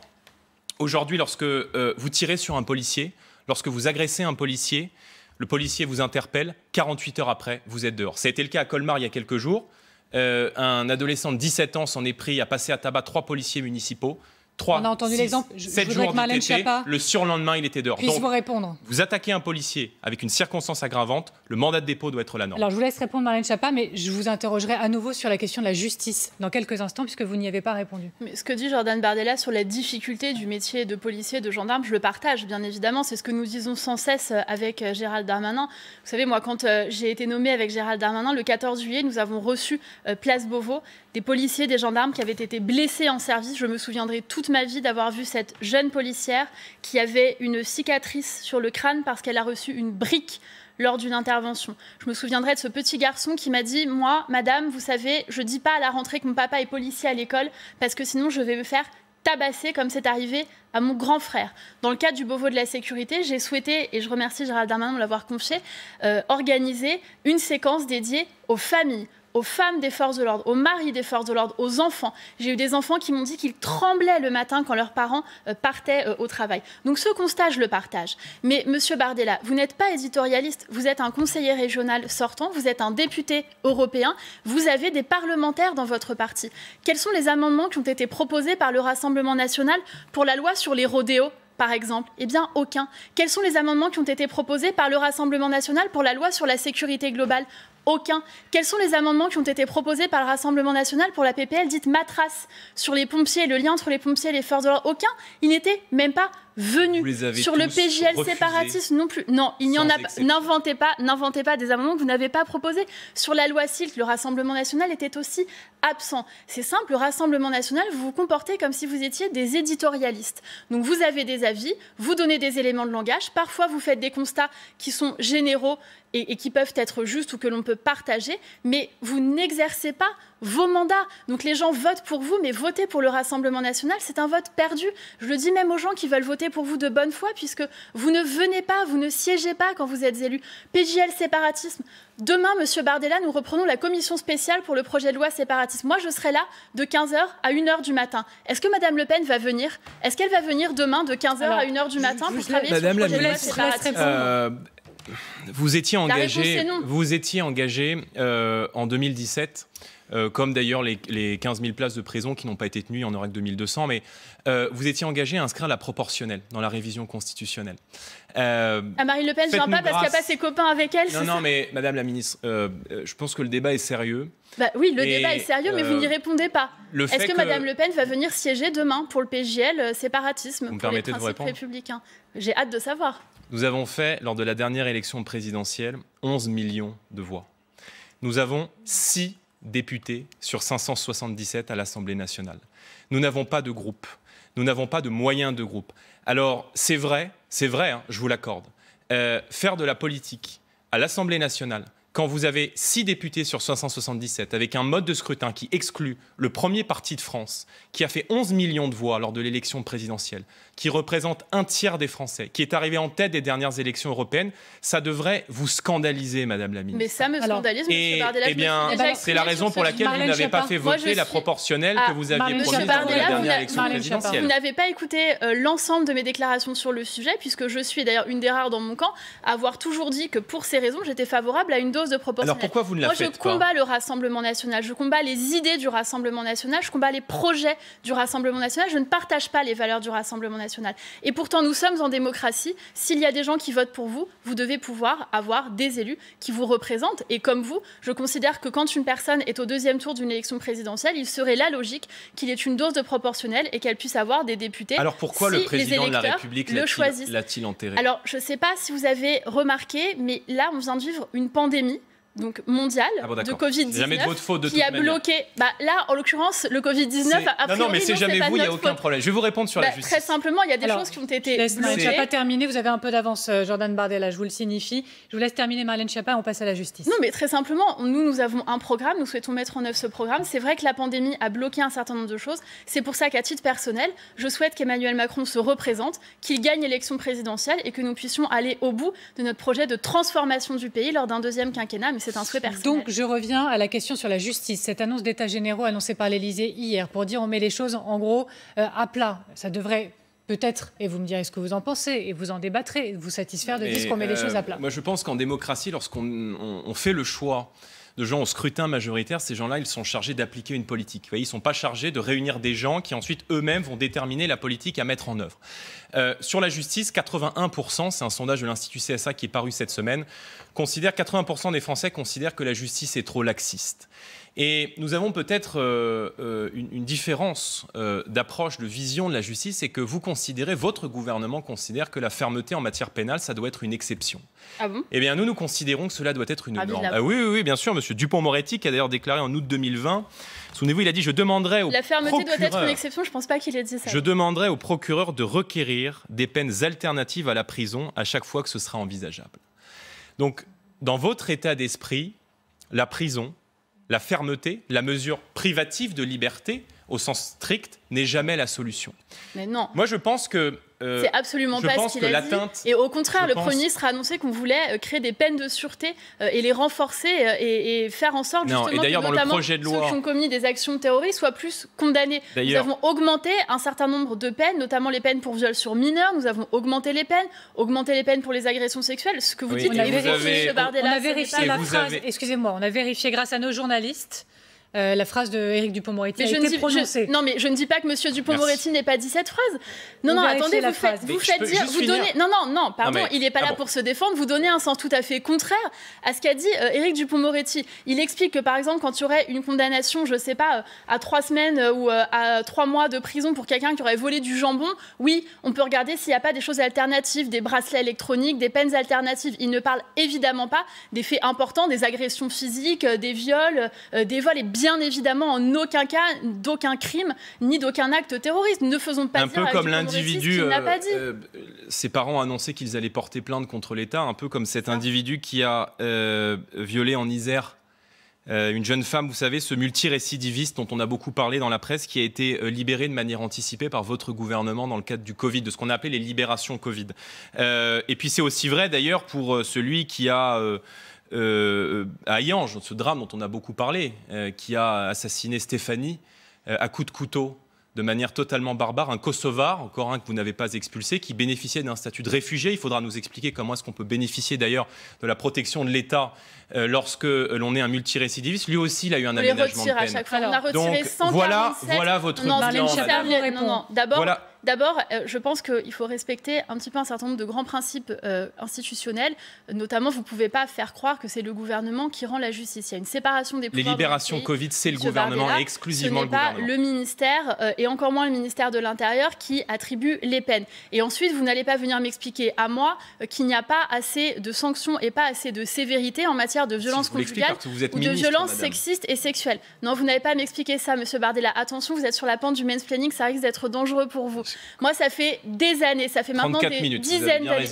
aujourd'hui, lorsque euh, vous tirez sur un policier, lorsque vous agressez un policier, le policier vous interpelle, 48 heures après, vous êtes dehors. Ça a été le cas à Colmar il y a quelques jours. Euh, un adolescent de 17 ans s'en est pris à passer à tabac trois policiers municipaux. On a entendu l'exemple. 7 jours que le surlendemain, il était dehors. Puisse Donc, vous répondre. Vous attaquez un policier avec une circonstance aggravante, le mandat de dépôt doit être la norme. Alors, je vous laisse répondre, Marlène Chapa, mais je vous interrogerai à nouveau sur la question de la justice dans quelques instants, puisque vous n'y avez pas répondu. Mais ce que dit Jordan Bardella sur la difficulté du métier de policier de gendarme, je le partage, bien évidemment. C'est ce que nous disons sans cesse avec euh, Gérald Darmanin. Vous savez, moi, quand euh, j'ai été nommé avec Gérald Darmanin, le 14 juillet, nous avons reçu euh, Place Beauvau, des policiers, des gendarmes qui avaient été blessés en service. Je me souviendrai toute ma vie d'avoir vu cette jeune policière qui avait une cicatrice sur le crâne parce qu'elle a reçu une brique lors d'une intervention. Je me souviendrai de ce petit garçon qui m'a dit Moi, madame, vous savez, je dis pas à la rentrée que mon papa est policier à l'école parce que sinon je vais me faire tabasser comme c'est arrivé à mon grand frère. Dans le cadre du Beauvau de la sécurité, j'ai souhaité, et je remercie Gérald Darmanin de l'avoir confié, euh, organiser une séquence dédiée aux familles, aux femmes des forces de l'ordre, aux maris des forces de l'ordre, aux enfants. J'ai eu des enfants qui m'ont dit qu'ils tremblaient le matin quand leurs parents euh, partaient euh, au travail. Donc ce constat, je le partage. Mais Monsieur Bardella, vous n'êtes pas éditorialiste, vous êtes un conseiller régional sortant, vous êtes un député européen, vous avez des parlementaires dans votre parti. Quels sont les amendements qui ont été proposés par le Rassemblement national pour la loi sur les rodéos par exemple Eh bien, aucun. Quels sont les amendements qui ont été proposés par le Rassemblement national pour la loi sur la sécurité globale aucun. Quels sont les amendements qui ont été proposés par le Rassemblement national pour la PPL dite matras » sur les pompiers, le lien entre les pompiers et les forces de l'ordre Aucun. Il n'était même pas venus sur le PJL séparatiste non plus. Non, il n'y en a pas. N'inventez pas, n'inventez pas des amendements que vous n'avez pas proposés. Sur la loi SILT, le Rassemblement national était aussi absent. C'est simple, le Rassemblement national, vous vous comportez comme si vous étiez des éditorialistes. Donc vous avez des avis, vous donnez des éléments de langage, parfois vous faites des constats qui sont généraux et qui peuvent être justes ou que l'on peut partager, mais vous n'exercez pas vos mandats. Donc les gens votent pour vous, mais voter pour le Rassemblement national, c'est un vote perdu. Je le dis même aux gens qui veulent voter pour vous de bonne foi, puisque vous ne venez pas, vous ne siégez pas quand vous êtes élu. PJL séparatisme. Demain, Monsieur Bardella, nous reprenons la commission spéciale pour le projet de loi séparatisme. Moi, je serai là de 15h à 1h du matin. Est-ce que Madame Le Pen va venir Est-ce qu'elle va venir demain de 15h à 1h du matin pour travailler sur le projet de loi séparatisme euh, vous étiez engagé, vous étiez engagé euh, en 2017 euh, comme d'ailleurs les, 15 000 places de prison qui n'ont pas été tenues, il en aura que 2200, mais euh, vous étiez engagé à inscrire la proportionnelle dans la révision constitutionnelle. Euh, à ah, Marine Le Pen, je pas parce qu'il pas ses copains avec elle. Non, non, mais Madame la Ministre, euh, je pense que le débat est sérieux. Bah, oui, le débat est sérieux, mais vous n'y répondez pas. Est-ce que, Madame Le Pen va venir siéger demain pour le PJL séparatisme, vous me permettez les républicains J'ai hâte de savoir. Nous avons fait, lors de la dernière élection présidentielle, 11 millions de voix. Nous avons 6 députés sur 577 à l'Assemblée nationale. Nous n'avons pas de groupe, nous n'avons pas de moyens de groupe. Alors c'est vrai, c'est vrai, hein, je vous l'accorde, euh, faire de la politique à l'Assemblée nationale, quand vous avez 6 députés sur 577, avec un mode de scrutin qui exclut le premier parti de France, qui a fait 11 millions de voix lors de l'élection présidentielle, qui représente un tiers des Français, qui est arrivé en tête des dernières élections européennes, ça devrait vous scandaliser, Madame la ministre. Mais ça me scandalise, eh eh bien, c'est la raison pour laquelle vous n'avez pas fait voter la proportionnelle que ah, vous aviez promise lors de la dernière élection présidentielle. Vous n'avez pas écouté euh, l'ensemble de mes déclarations sur le sujet, puisque je suis d'ailleurs une des rares dans mon camp à avoir toujours dit que pour ces raisons, j'étais favorable à une dose de proportionnelle. Alors pourquoi vous ne la Moi, je combats le Rassemblement national, je combats les idées du Rassemblement national, je combats les projets du Rassemblement national, je ne partage pas les valeurs du Rassemblement national. Et pourtant, nous sommes en démocratie. S'il y a des gens qui votent pour vous, vous devez pouvoir avoir des élus qui vous représentent. Et comme vous, je considère que quand une personne est au deuxième tour d'une élection présidentielle, il serait la logique qu'il ait une dose de proportionnelle et qu'elle puisse avoir des députés. Alors pourquoi le président de la République l'a-t-il enterré Alors je ne sais pas si vous avez remarqué, mais là, on vient de vivre une pandémie donc mondiale ah de Covid-19 qui a bloqué. Bah, là, en l'occurrence, le Covid-19 a priori, Non, non, mais c'est jamais vous, il n'y a aucun problème. Je vais vous répondre sur la bah, justice. Très simplement, il y a des choses qui ont été bloquées. pas terminé, vous avez un peu d'avance, euh, Jordan Bardella, je vous le signifie. Je vous laisse terminer, Marlène Schiappa, on passe à la justice. Non, mais très simplement, nous, nous avons un programme, nous souhaitons mettre en œuvre ce programme. C'est vrai que la pandémie a bloqué un certain nombre de choses. C'est pour ça qu'à titre personnel, je souhaite qu'Emmanuel Macron se représente, qu'il gagne l'élection présidentielle et que nous puissions aller au bout de notre projet de transformation du pays lors d'un deuxième quinquennat c'est Donc je reviens à la question sur la justice. Cette annonce d'état généraux annoncée par l'Élysée hier pour dire on met les choses en gros euh, à plat. Ça devrait peut-être, et vous me direz ce que vous en pensez, et vous en débattrez, vous satisfaire de dire qu'on met les euh, choses à plat. Moi, je pense qu'en démocratie, lorsqu'on fait le choix de gens au scrutin majoritaire, ces gens-là, ils sont chargés d'appliquer une politique. Vous voyez, ils ne sont pas chargés de réunir des gens qui ensuite eux-mêmes vont déterminer la politique à mettre en œuvre. Euh, sur la justice, 81%, c'est un sondage de l'Institut CSA qui est paru cette semaine, considère 80% des Français considèrent que la justice est trop laxiste. Et nous avons peut-être euh, euh, une, différence euh, d'approche, de vision de la justice, c'est que vous considérez, votre gouvernement considère que la fermeté en matière pénale, ça doit être une exception. Ah bon Eh bien, nous, nous considérons que cela doit être une ah, norme. Ah oui, oui, bien sûr, Monsieur Dupont-Moretti, qui a d'ailleurs déclaré en août 2020, souvenez-vous, il a dit, je demanderai au La fermeté doit être une exception, je ne pense pas qu'il ait dit ça. Je demanderai au procureur de requérir des peines alternatives à la prison à chaque fois que ce sera envisageable. Donc, dans votre état d'esprit, la prison, la fermeté, la mesure privative de liberté, au sens strict, n'est jamais la solution. non. Moi, je pense que euh, c'est absolument pas ce qu'il a dit. Et au contraire, le Premier ministre a annoncé qu'on voulait euh, créer des peines de sûreté euh, et les renforcer et, faire en sorte justement que ceux qui ont commis des actions terroristes soient plus condamnés. Nous avons augmenté un certain nombre de peines, notamment les peines pour viol sur mineurs. Nous avons augmenté les peines, augmenté les peines pour les agressions sexuelles. Ce que vous dites, on, vérifié, vérifié Excusez-moi, on a vérifié grâce à nos journalistes euh, la phrase de Éric Dupond-Moretti a été prononcée. non, mais je ne dis pas que Monsieur Dupond-Moretti n'ait pas dit cette phrase. Non, non, attendez, vous faites, vous faites dire, vous Non, non, non, pardon, il n'est pas là ah pour se défendre. Vous donnez un sens tout à fait contraire à ce qu'a dit euh, Éric Dupond-Moretti. Il explique que par exemple, quand il y aurait une condamnation, je ne sais pas, euh, à trois semaines ou à trois mois de prison pour quelqu'un qui aurait volé du jambon, oui, on peut regarder s'il n'y a pas des choses alternatives, des bracelets électroniques, des peines alternatives. Il ne parle évidemment pas des faits importants, des agressions physiques, des viols, des vols et bien évidemment en aucun cas d'aucun crime ni d'aucun acte terroriste. Ne faisons pas un peu comme l'individu. Euh, euh, ses parents annonçaient qu'ils allaient porter plainte contre l'État, un peu comme cet individu qui a euh, violé en Isère. une jeune femme, vous savez, ce multirécidiviste dont on a beaucoup parlé dans la presse, qui a été libéré de manière anticipée par votre gouvernement dans le cadre du Covid, de ce qu'on a appelé les libérations Covid. et puis c'est aussi vrai d'ailleurs pour celui qui a euh, à Yange, ce drame dont on a beaucoup parlé, euh, qui a assassiné Stéphanie euh, à coups de couteau de manière totalement barbare, un Kosovar, encore un que vous n'avez pas expulsé, qui bénéficiait d'un statut de réfugié. Il faudra nous expliquer comment est-ce qu'on peut bénéficier d'ailleurs de la protection de l'État euh, lorsque l'on est un multirécidiviste, lui aussi, il a eu un on aménagement de peine. À chaque fois. on a retiré donc, 147. Voilà, voilà votre non, non, D'abord, D'abord, euh, je pense qu'il faut respecter un petit peu un certain nombre de grands principes euh, institutionnels. Notamment, vous ne pouvez pas faire croire que c'est le gouvernement qui rend la justice. Il y a une séparation des pouvoirs. Les libérations Covid, c'est le gouvernement et exclusivement ce le pas Le ministère et encore moins le ministère de l'Intérieur qui attribue les peines. Et ensuite, vous n'allez pas venir m'expliquer à moi qu'il n'y a pas assez de sanctions et pas assez de sévérité en matière de violence si conjugale ou de violence sexiste et sexuelle. Non, vous n'avez pas à m'expliquer ça, monsieur Bardella. Attention, vous êtes sur la pente du mansplaining, ça risque d'être dangereux pour vous. Moi, ça fait des années, ça fait maintenant des dizaines d'années.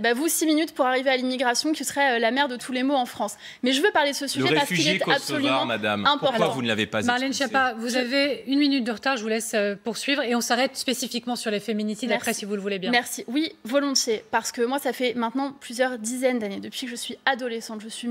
Bah, vous, six minutes pour arriver à l'immigration, qui serait euh, la mère de tous les maux en France. Mais je veux parler de ce sujet le parce qu'il est absolument madame. important. Pourquoi vous ne l'avez pas Marlène Schiappa, vous avez une minute de retard, je vous laisse euh, poursuivre et on s'arrête spécifiquement sur les féminicides d'après après, si vous le voulez bien. Merci. Oui, volontiers, parce que moi, ça fait maintenant plusieurs dizaines d'années, depuis que je suis adolescente, je suis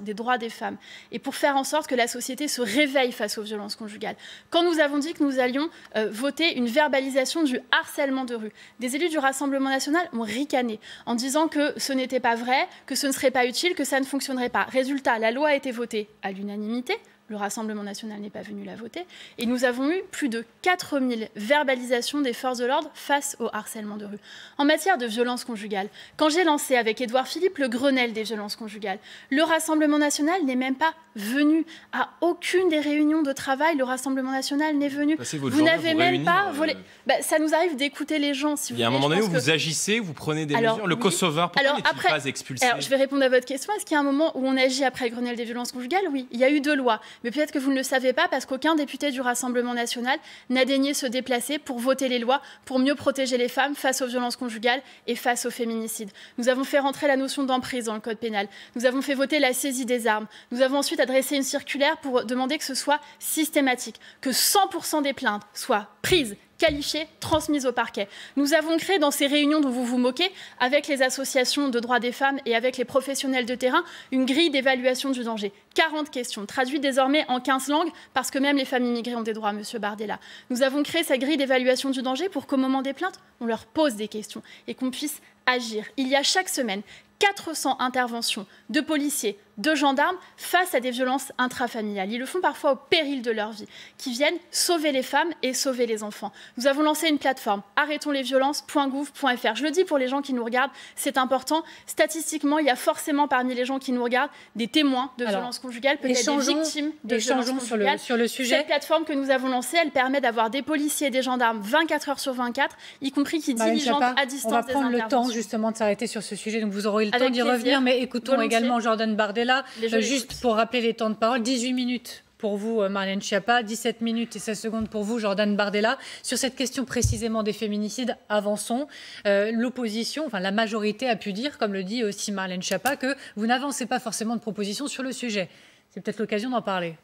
des droits des femmes et pour faire en sorte que la société se réveille face aux violences conjugales. Quand nous avons dit que nous allions euh, voter une verbalisation du harcèlement de rue, des élus du Rassemblement national ont ricané en disant que ce n'était pas vrai, que ce ne serait pas utile, que ça ne fonctionnerait pas. Résultat, la loi a été votée à l'unanimité le Rassemblement national n'est pas venu la voter. Et nous avons eu plus de 4000 verbalisations des forces de l'ordre face au harcèlement de rue. En matière de violence conjugale, quand j'ai lancé avec Édouard Philippe le Grenelle des violences conjugales, le Rassemblement national n'est même pas venu à aucune des réunions de travail. Le Rassemblement national n'est venu. vous n'avez même pas volé. Euh, bah, ça nous arrive d'écouter les gens. Si Il y a un moment donné où vous agissez, vous prenez des mesures. Le Kosovo Kosovar, pourquoi alors, après... pas expulsé je vais répondre à votre question. Est-ce qu'il y a un moment où on agit après le Grenelle des violences conjugales Oui, il y a eu deux lois mais peut-être que vous ne le savez pas parce qu'aucun député du Rassemblement national n'a daigné se déplacer pour voter les lois pour mieux protéger les femmes face aux violences conjugales et face aux féminicides. Nous avons fait rentrer la notion d'emprise dans le code pénal. Nous avons fait voter la saisie des armes. Nous avons ensuite adressé une circulaire pour demander que ce soit systématique, que 100% des plaintes soient prises Qualifiées, transmise au parquet. Nous avons créé dans ces réunions dont vous vous moquez, avec les associations de droits des femmes et avec les professionnels de terrain, une grille d'évaluation du danger. 40 questions, traduites désormais en 15 langues, parce que même les femmes immigrées ont des droits, Monsieur Bardella. Nous avons créé cette grille d'évaluation du danger pour qu'au moment des plaintes, on leur pose des questions et qu'on puisse agir. Il y a chaque semaine 400 interventions de policiers, de gendarmes face à des violences intrafamiliales. Ils le font parfois au péril de leur vie, qui viennent sauver les femmes et sauver les enfants. Nous avons lancé une plateforme arrêtonslesviolences.gouv.fr. Je le dis pour les gens qui nous regardent, c'est important. Statistiquement, il y a forcément parmi les gens qui nous regardent des témoins de violences conjugales, peut-être des victimes de violences conjugales. Sur le, sur le sujet. Cette plateforme que nous avons lancée, elle permet d'avoir des policiers et des gendarmes 24 heures sur 24, y compris qui bah, diligentent à distance. On va prendre le temps justement de s'arrêter sur ce sujet, donc vous aurez le temps d'y revenir, mais écoutons également Jordan Bardet euh, juste pour rappeler les temps de parole, 18 minutes pour vous, euh, Marlène Schiappa, 17 minutes et 16 secondes pour vous, Jordan Bardella. Sur cette question précisément des féminicides, avançons. Euh, l'opposition, enfin la majorité a pu dire, comme le dit aussi Marlène Schiappa, que vous n'avancez pas forcément de propositions sur le sujet. C'est peut-être l'occasion d'en parler.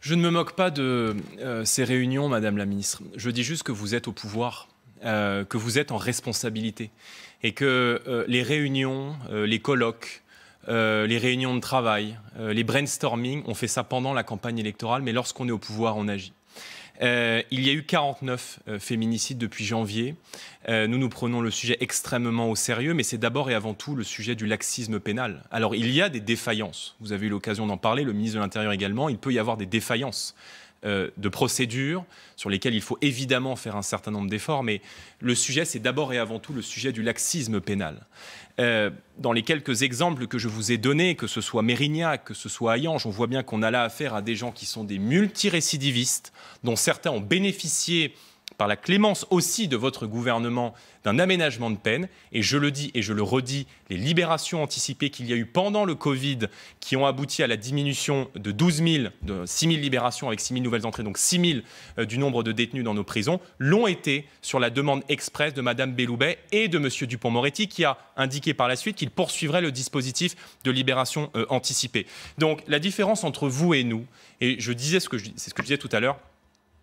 Je ne me moque pas de ces réunions, Madame la Ministre. Je dis juste que vous êtes au pouvoir, que vous êtes en responsabilité et que les réunions, les colloques, euh, les réunions de travail, euh, les brainstorming. On fait ça pendant la campagne électorale, mais lorsqu'on est au pouvoir, on agit. Euh, il y a eu 49 féminicides depuis janvier. nous, nous prenons le sujet extrêmement au sérieux, mais c'est d'abord et avant tout le sujet du laxisme pénal. Alors, il y a des défaillances. Vous avez eu l'occasion d'en parler, le ministre de l'Intérieur également. Il peut y avoir des défaillances euh, de procédures sur lesquelles il faut évidemment faire un certain nombre d'efforts, mais le sujet, c'est d'abord et avant tout le sujet du laxisme pénal. Euh, dans les quelques exemples que je vous ai donnés, que ce soit Mérignac, que ce soit Ayange, on voit bien qu'on a là affaire à des gens qui sont des multirécidivistes, dont certains ont bénéficié par la clémence aussi de votre gouvernement, d'un aménagement de peine. Et je le dis et je le redis, les libérations anticipées qu'il y a eu pendant le Covid, qui ont abouti à la diminution de 12 000, de 6 000 libérations avec 6 000 nouvelles entrées, donc 6 000 euh, du nombre de détenus dans nos prisons, l'ont été sur la demande expresse de Mme Belloubet et de M. Dupont-Moretti, qui a indiqué par la suite qu'il poursuivrait le dispositif de libération euh, anticipée. Donc la différence entre vous et nous, et je disais ce que je, c'est ce que je disais tout à l'heure,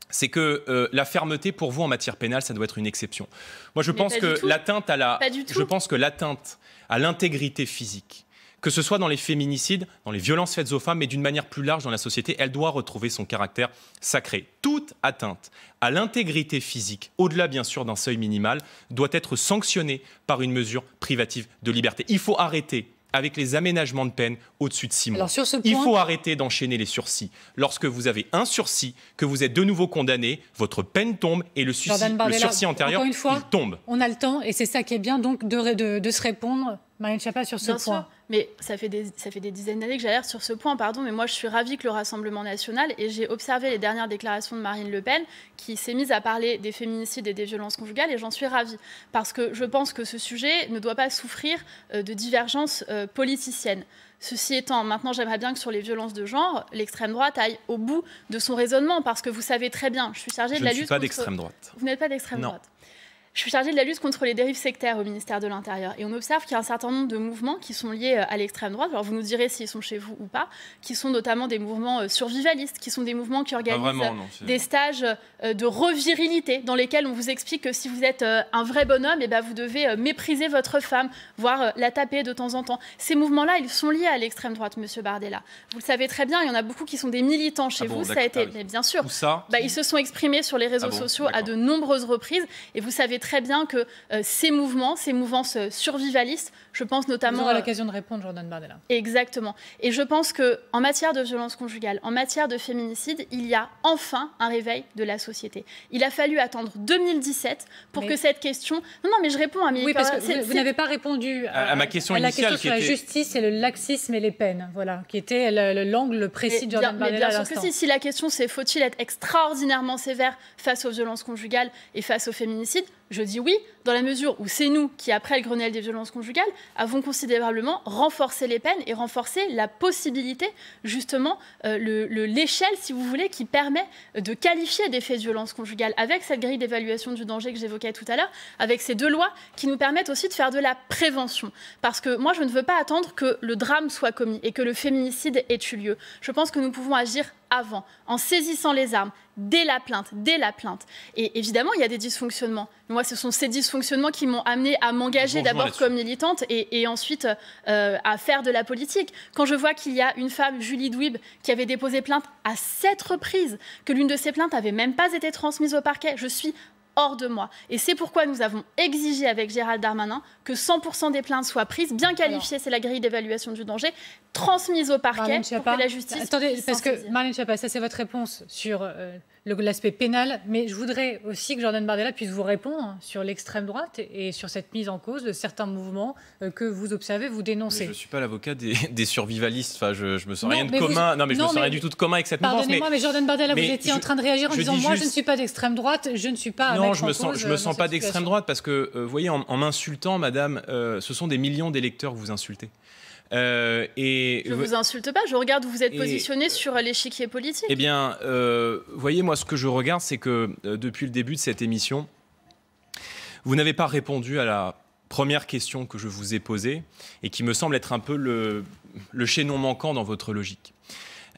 c'est que euh, la fermeté pour vous en matière pénale, ça doit être une exception. Moi, je pense que l'atteinte à je pense que l'atteinte à l'intégrité physique que ce soit dans les féminicides, dans les violences faites aux femmes, mais d'une manière plus large dans la société, elle doit retrouver son caractère sacré. Toute atteinte à l'intégrité physique, au-delà bien sûr d'un seuil minimal, doit être sanctionnée par une mesure privative de liberté. Il faut arrêter avec les aménagements de peine au-dessus de 6 mois. Il faut arrêter d'enchaîner les sursis. Lorsque vous avez un sursis, que vous êtes de nouveau condamné, votre peine tombe et le, sursis, antérieur une fois, tombe. On a le temps et c'est ça qui est bien donc de, se répondre, Marine Chapa, sur ce point. Mais ça fait des, ça fait des dizaines d'années que j'alerte sur ce point, pardon, mais moi je suis ravie que le Rassemblement national, et j'ai observé les dernières déclarations de Marine Le Pen, qui s'est mise à parler des féminicides et des violences conjugales, et j'en suis ravie, parce que je pense que ce sujet ne doit pas souffrir euh, de divergences euh, politiciennes. Ceci étant, maintenant j'aimerais bien que sur les violences de genre, l'extrême droite aille au bout de son raisonnement, parce que vous savez très bien, je suis chargée de la lutte. Je ne suis pas d'extrême droite. Vous n'êtes pas d'extrême droite. Je suis chargée de la lutte contre les dérives sectaires au ministère de l'Intérieur. Et on observe qu'il y a un certain nombre de mouvements qui sont liés euh, à l'extrême droite. Alors vous nous direz s'ils sont chez vous ou pas, qui sont notamment des mouvements euh, survivalistes, qui sont des mouvements qui organisent des stages euh, de revirilité, dans lesquels on vous explique que si vous êtes un vrai bonhomme, et eh ben vous devez mépriser votre femme, voire la taper de temps en temps. Ces mouvements-là, ils sont liés à l'extrême droite, Monsieur Bardella. Vous le savez très bien, il y en a beaucoup qui sont des militants chez ah vous. Ça a été, mais bien sûr. ça bah, Ils se sont exprimés sur les ah réseaux sociaux à de nombreuses reprises. Et vous savez très très bien que euh, ces mouvements, ces mouvances euh, survivalistes, je pense notamment... Vous euh, aurez l'occasion de répondre, Jordan Bardella. Exactement. Et je pense qu'en matière de violence conjugale, en matière de féminicide, il y a enfin un réveil de la société. Il a fallu attendre 2017 pour que cette question... Non, non, mais je réponds à mes... Oui, parce que vous, n'avez pas répondu à, ma question initiale. À la question qui la justice et le laxisme et les peines, voilà, qui était l'angle précis de Jordan Bardella. Mais bien sûr que si, si la question c'est faut-il être extraordinairement sévère face aux violences conjugales et face au féminicide, je dis oui dans la mesure où c'est nous qui, après le Grenelle des violences conjugales, avons considérablement renforcé les peines et renforcé la possibilité, justement, euh, l'échelle, si vous voulez, qui permet de qualifier des faits de violence conjugales avec cette grille d'évaluation du danger que j'évoquais tout à l'heure, avec ces deux lois qui nous permettent aussi de faire de la prévention. Parce que moi, je ne veux pas attendre que le drame soit commis et que le féminicide ait eu lieu. Je pense que nous pouvons agir avant, en saisissant les armes, dès la plainte, dès la plainte. Et évidemment, il y a des dysfonctionnements. Moi, ce sont ces dysfonctionnements qui m'ont amené à m'engager d'abord comme militante et, ensuite euh, à faire de la politique. Quand je vois qu'il y a une femme, Julie Douib, qui avait déposé plainte à sept reprises, que l'une de ces plaintes n'avait même pas été transmise au parquet, je suis hors de moi. Et c'est pourquoi nous avons exigé avec Gérald Darmanin que 100% des plaintes soient prises, bien qualifiées, c'est la grille d'évaluation du danger, transmises au parquet pour que la justice. Attendez, parce que Marlène Chappa, ça c'est votre réponse sur. Euh, l'aspect pénal, mais je voudrais aussi que Jordan Bardella puisse vous répondre sur l'extrême droite et sur cette mise en cause de certains mouvements euh, que vous observez, vous dénoncez. je ne suis pas l'avocat des, survivalistes, enfin, je, ne me sens rien de commun. Non, mais je non, me sens rien du tout de commun avec cette mouvance. Pardonnez-moi, mais, Jordan Bardella, vous étiez en train de réagir en disant moi, je ne suis pas d'extrême droite, je ne suis pas. Non, je me sens, je euh, me sens pas d'extrême droite parce que, vous euh, voyez, en, en m'insultant, Madame, ce sont des millions d'électeurs que vous insultez. Euh, je ne vous insulte pas, je regarde où vous êtes positionné euh, sur l'échiquier politique. Eh bien, euh, voyez, moi, ce que je regarde, c'est que depuis le début de cette émission, vous n'avez pas répondu à la première question que je vous ai posée et qui me semble être un peu le, le chaînon manquant dans votre logique.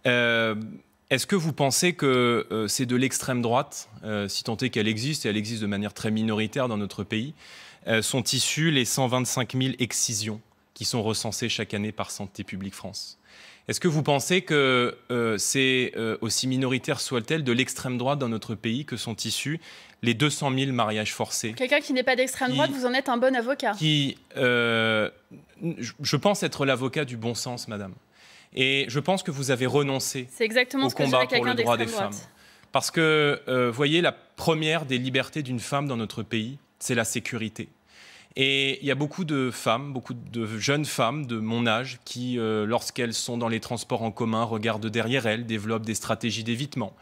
Est-ce que vous pensez que c'est de l'extrême droite, si tant est qu'elle existe, et elle existe de manière très minoritaire dans notre pays, sont issues les 125 000 excisions qui sont recensés chaque année par Santé publique France. Est-ce que vous pensez que euh, c'est euh, aussi minoritaire soit-elle de l'extrême droite dans notre pays que sont issus les 200 000 mariages forcés Quelqu'un qui n'est pas d'extrême droite, vous en êtes un bon avocat. Qui, euh, je pense être l'avocat du bon sens, madame. Et je pense que vous avez renoncé exactement au ce combat pour le droit des femmes. Parce que, vous voyez, la première des libertés d'une femme dans notre pays, c'est la sécurité. Et il y a beaucoup de femmes, beaucoup de jeunes femmes de mon âge qui, euh, lorsqu'elles sont dans les transports en commun, regardent derrière elles, développent des stratégies d'évitement.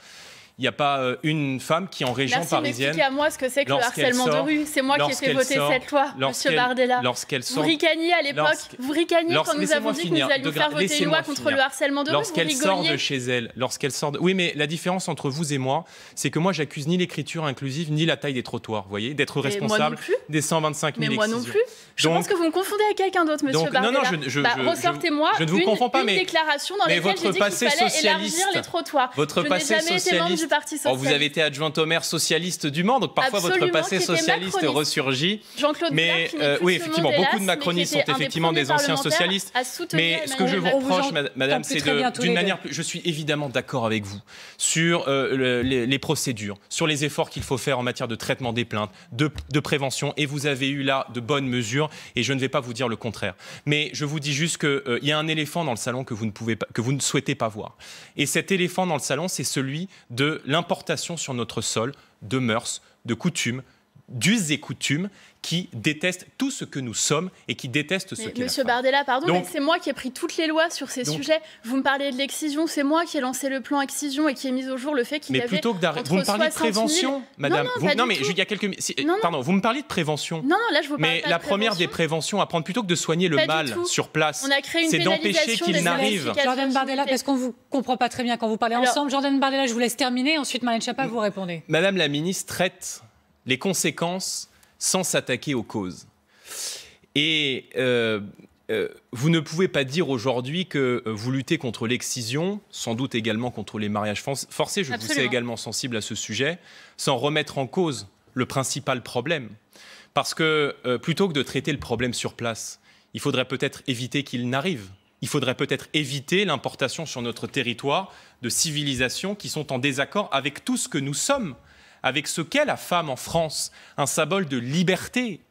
Il n'y a pas euh, une femme qui, en région Merci parisienne. Merci à moi ce que c'est que le harcèlement de rue. C'est moi qui ai fait voter cette loi, monsieur Bardella. Vous ricaniez à l'époque, vous ricaniez quand nous avons dit que nous allions faire voter une loi contre le harcèlement de rue. Lorsqu'elle sort de chez elle, lorsqu'elle sort Oui, mais la différence entre vous et moi, c'est que moi, j'accuse ni l'écriture inclusive, ni la taille des trottoirs, vous voyez, d'être responsable des 125 000 Mais moi non plus. Je pense que vous me confondez avec quelqu'un d'autre, monsieur Bardella. Non, non, bah, je. Ressortez-moi une déclaration dans laquelle j'ai dit qu'il fallait élargir les trottoirs. Votre passé socialiste. Oh, vous avez été adjointe au maire socialiste du Mans, donc parfois votre passé socialiste ressurgit. Jean-Claude Mais euh, oui, effectivement, beaucoup de macronistes sont effectivement des, anciens socialistes. Mais ce que je vous reproche, madame, c'est d'une manière. Je suis évidemment d'accord avec vous sur euh, les, procédures, sur les efforts qu'il faut faire en matière de traitement des plaintes, de, prévention, et vous avez eu là de bonnes mesures, et je ne vais pas vous dire le contraire. Mais je vous dis juste qu'il euh, y a un éléphant dans le salon que vous ne, pouvez pas, que vous ne souhaitez pas voir. Et cet éléphant dans le salon, c'est celui de l'importation sur notre sol de mœurs, de coutumes, d'us et coutumes qui détestent tout ce que nous sommes et qui détestent ce qu'est Monsieur Bardella, pardon, mais c'est moi qui ai pris toutes les lois sur ces sujets. Vous me parlez de l'excision, c'est moi qui ai lancé le plan excision et qui ai mis au jour le fait qu'il y avait. Mais plutôt que d'arrêter. Vous me parlez de prévention, madame. Non, non, vous, non mais il y a quelques. non, non. Pardon, vous me parlez de prévention. Non, non, là je vous parle. Mais la première des préventions à prendre, plutôt que de soigner le mal sur place, c'est d'empêcher qu'il n'arrive. Jordan Bardella, parce qu'on vous comprend pas très bien quand vous parlez ensemble. Jordan Bardella, je vous laisse terminer. Ensuite, marine vous répondez. Madame la ministre traite les conséquences sans s'attaquer aux causes. Et euh, euh, vous ne pouvez pas dire aujourd'hui que vous luttez contre l'excision, sans doute également contre les mariages forcés, je vous sais également sensible à ce sujet, sans remettre en cause le principal problème. Parce que euh, plutôt que de traiter le problème sur place, il faudrait peut-être éviter qu'il n'arrive. Il faudrait peut-être éviter l'importation sur notre territoire de civilisations qui sont en désaccord avec tout ce que nous sommes avec ce qu'est la femme en France, un symbole de liberté,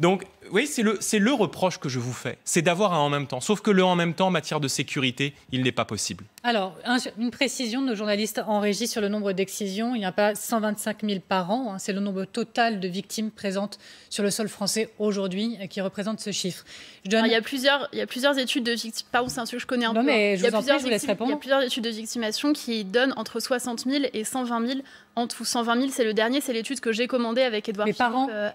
donc, oui, c'est le, reproche que je vous fais, c'est d'avoir un en même temps. Sauf que le en même temps, en matière de sécurité, il n'est pas possible. Alors, une précision de nos journalistes en régie sur le nombre d'excisions. Il n'y a pas 125 000 par an. Hein, c'est le nombre total de victimes présentes sur le sol français aujourd'hui euh, qui représente ce chiffre. Ah, il, y a plusieurs, études de victimes. Pardon, c'est un que je connais un Mais études de victimation qui donnent entre 60 000 et 120 000. En tout, 120 000, c'est le dernier, c'est l'étude que j'ai commandée avec Edouard. Mais par euh,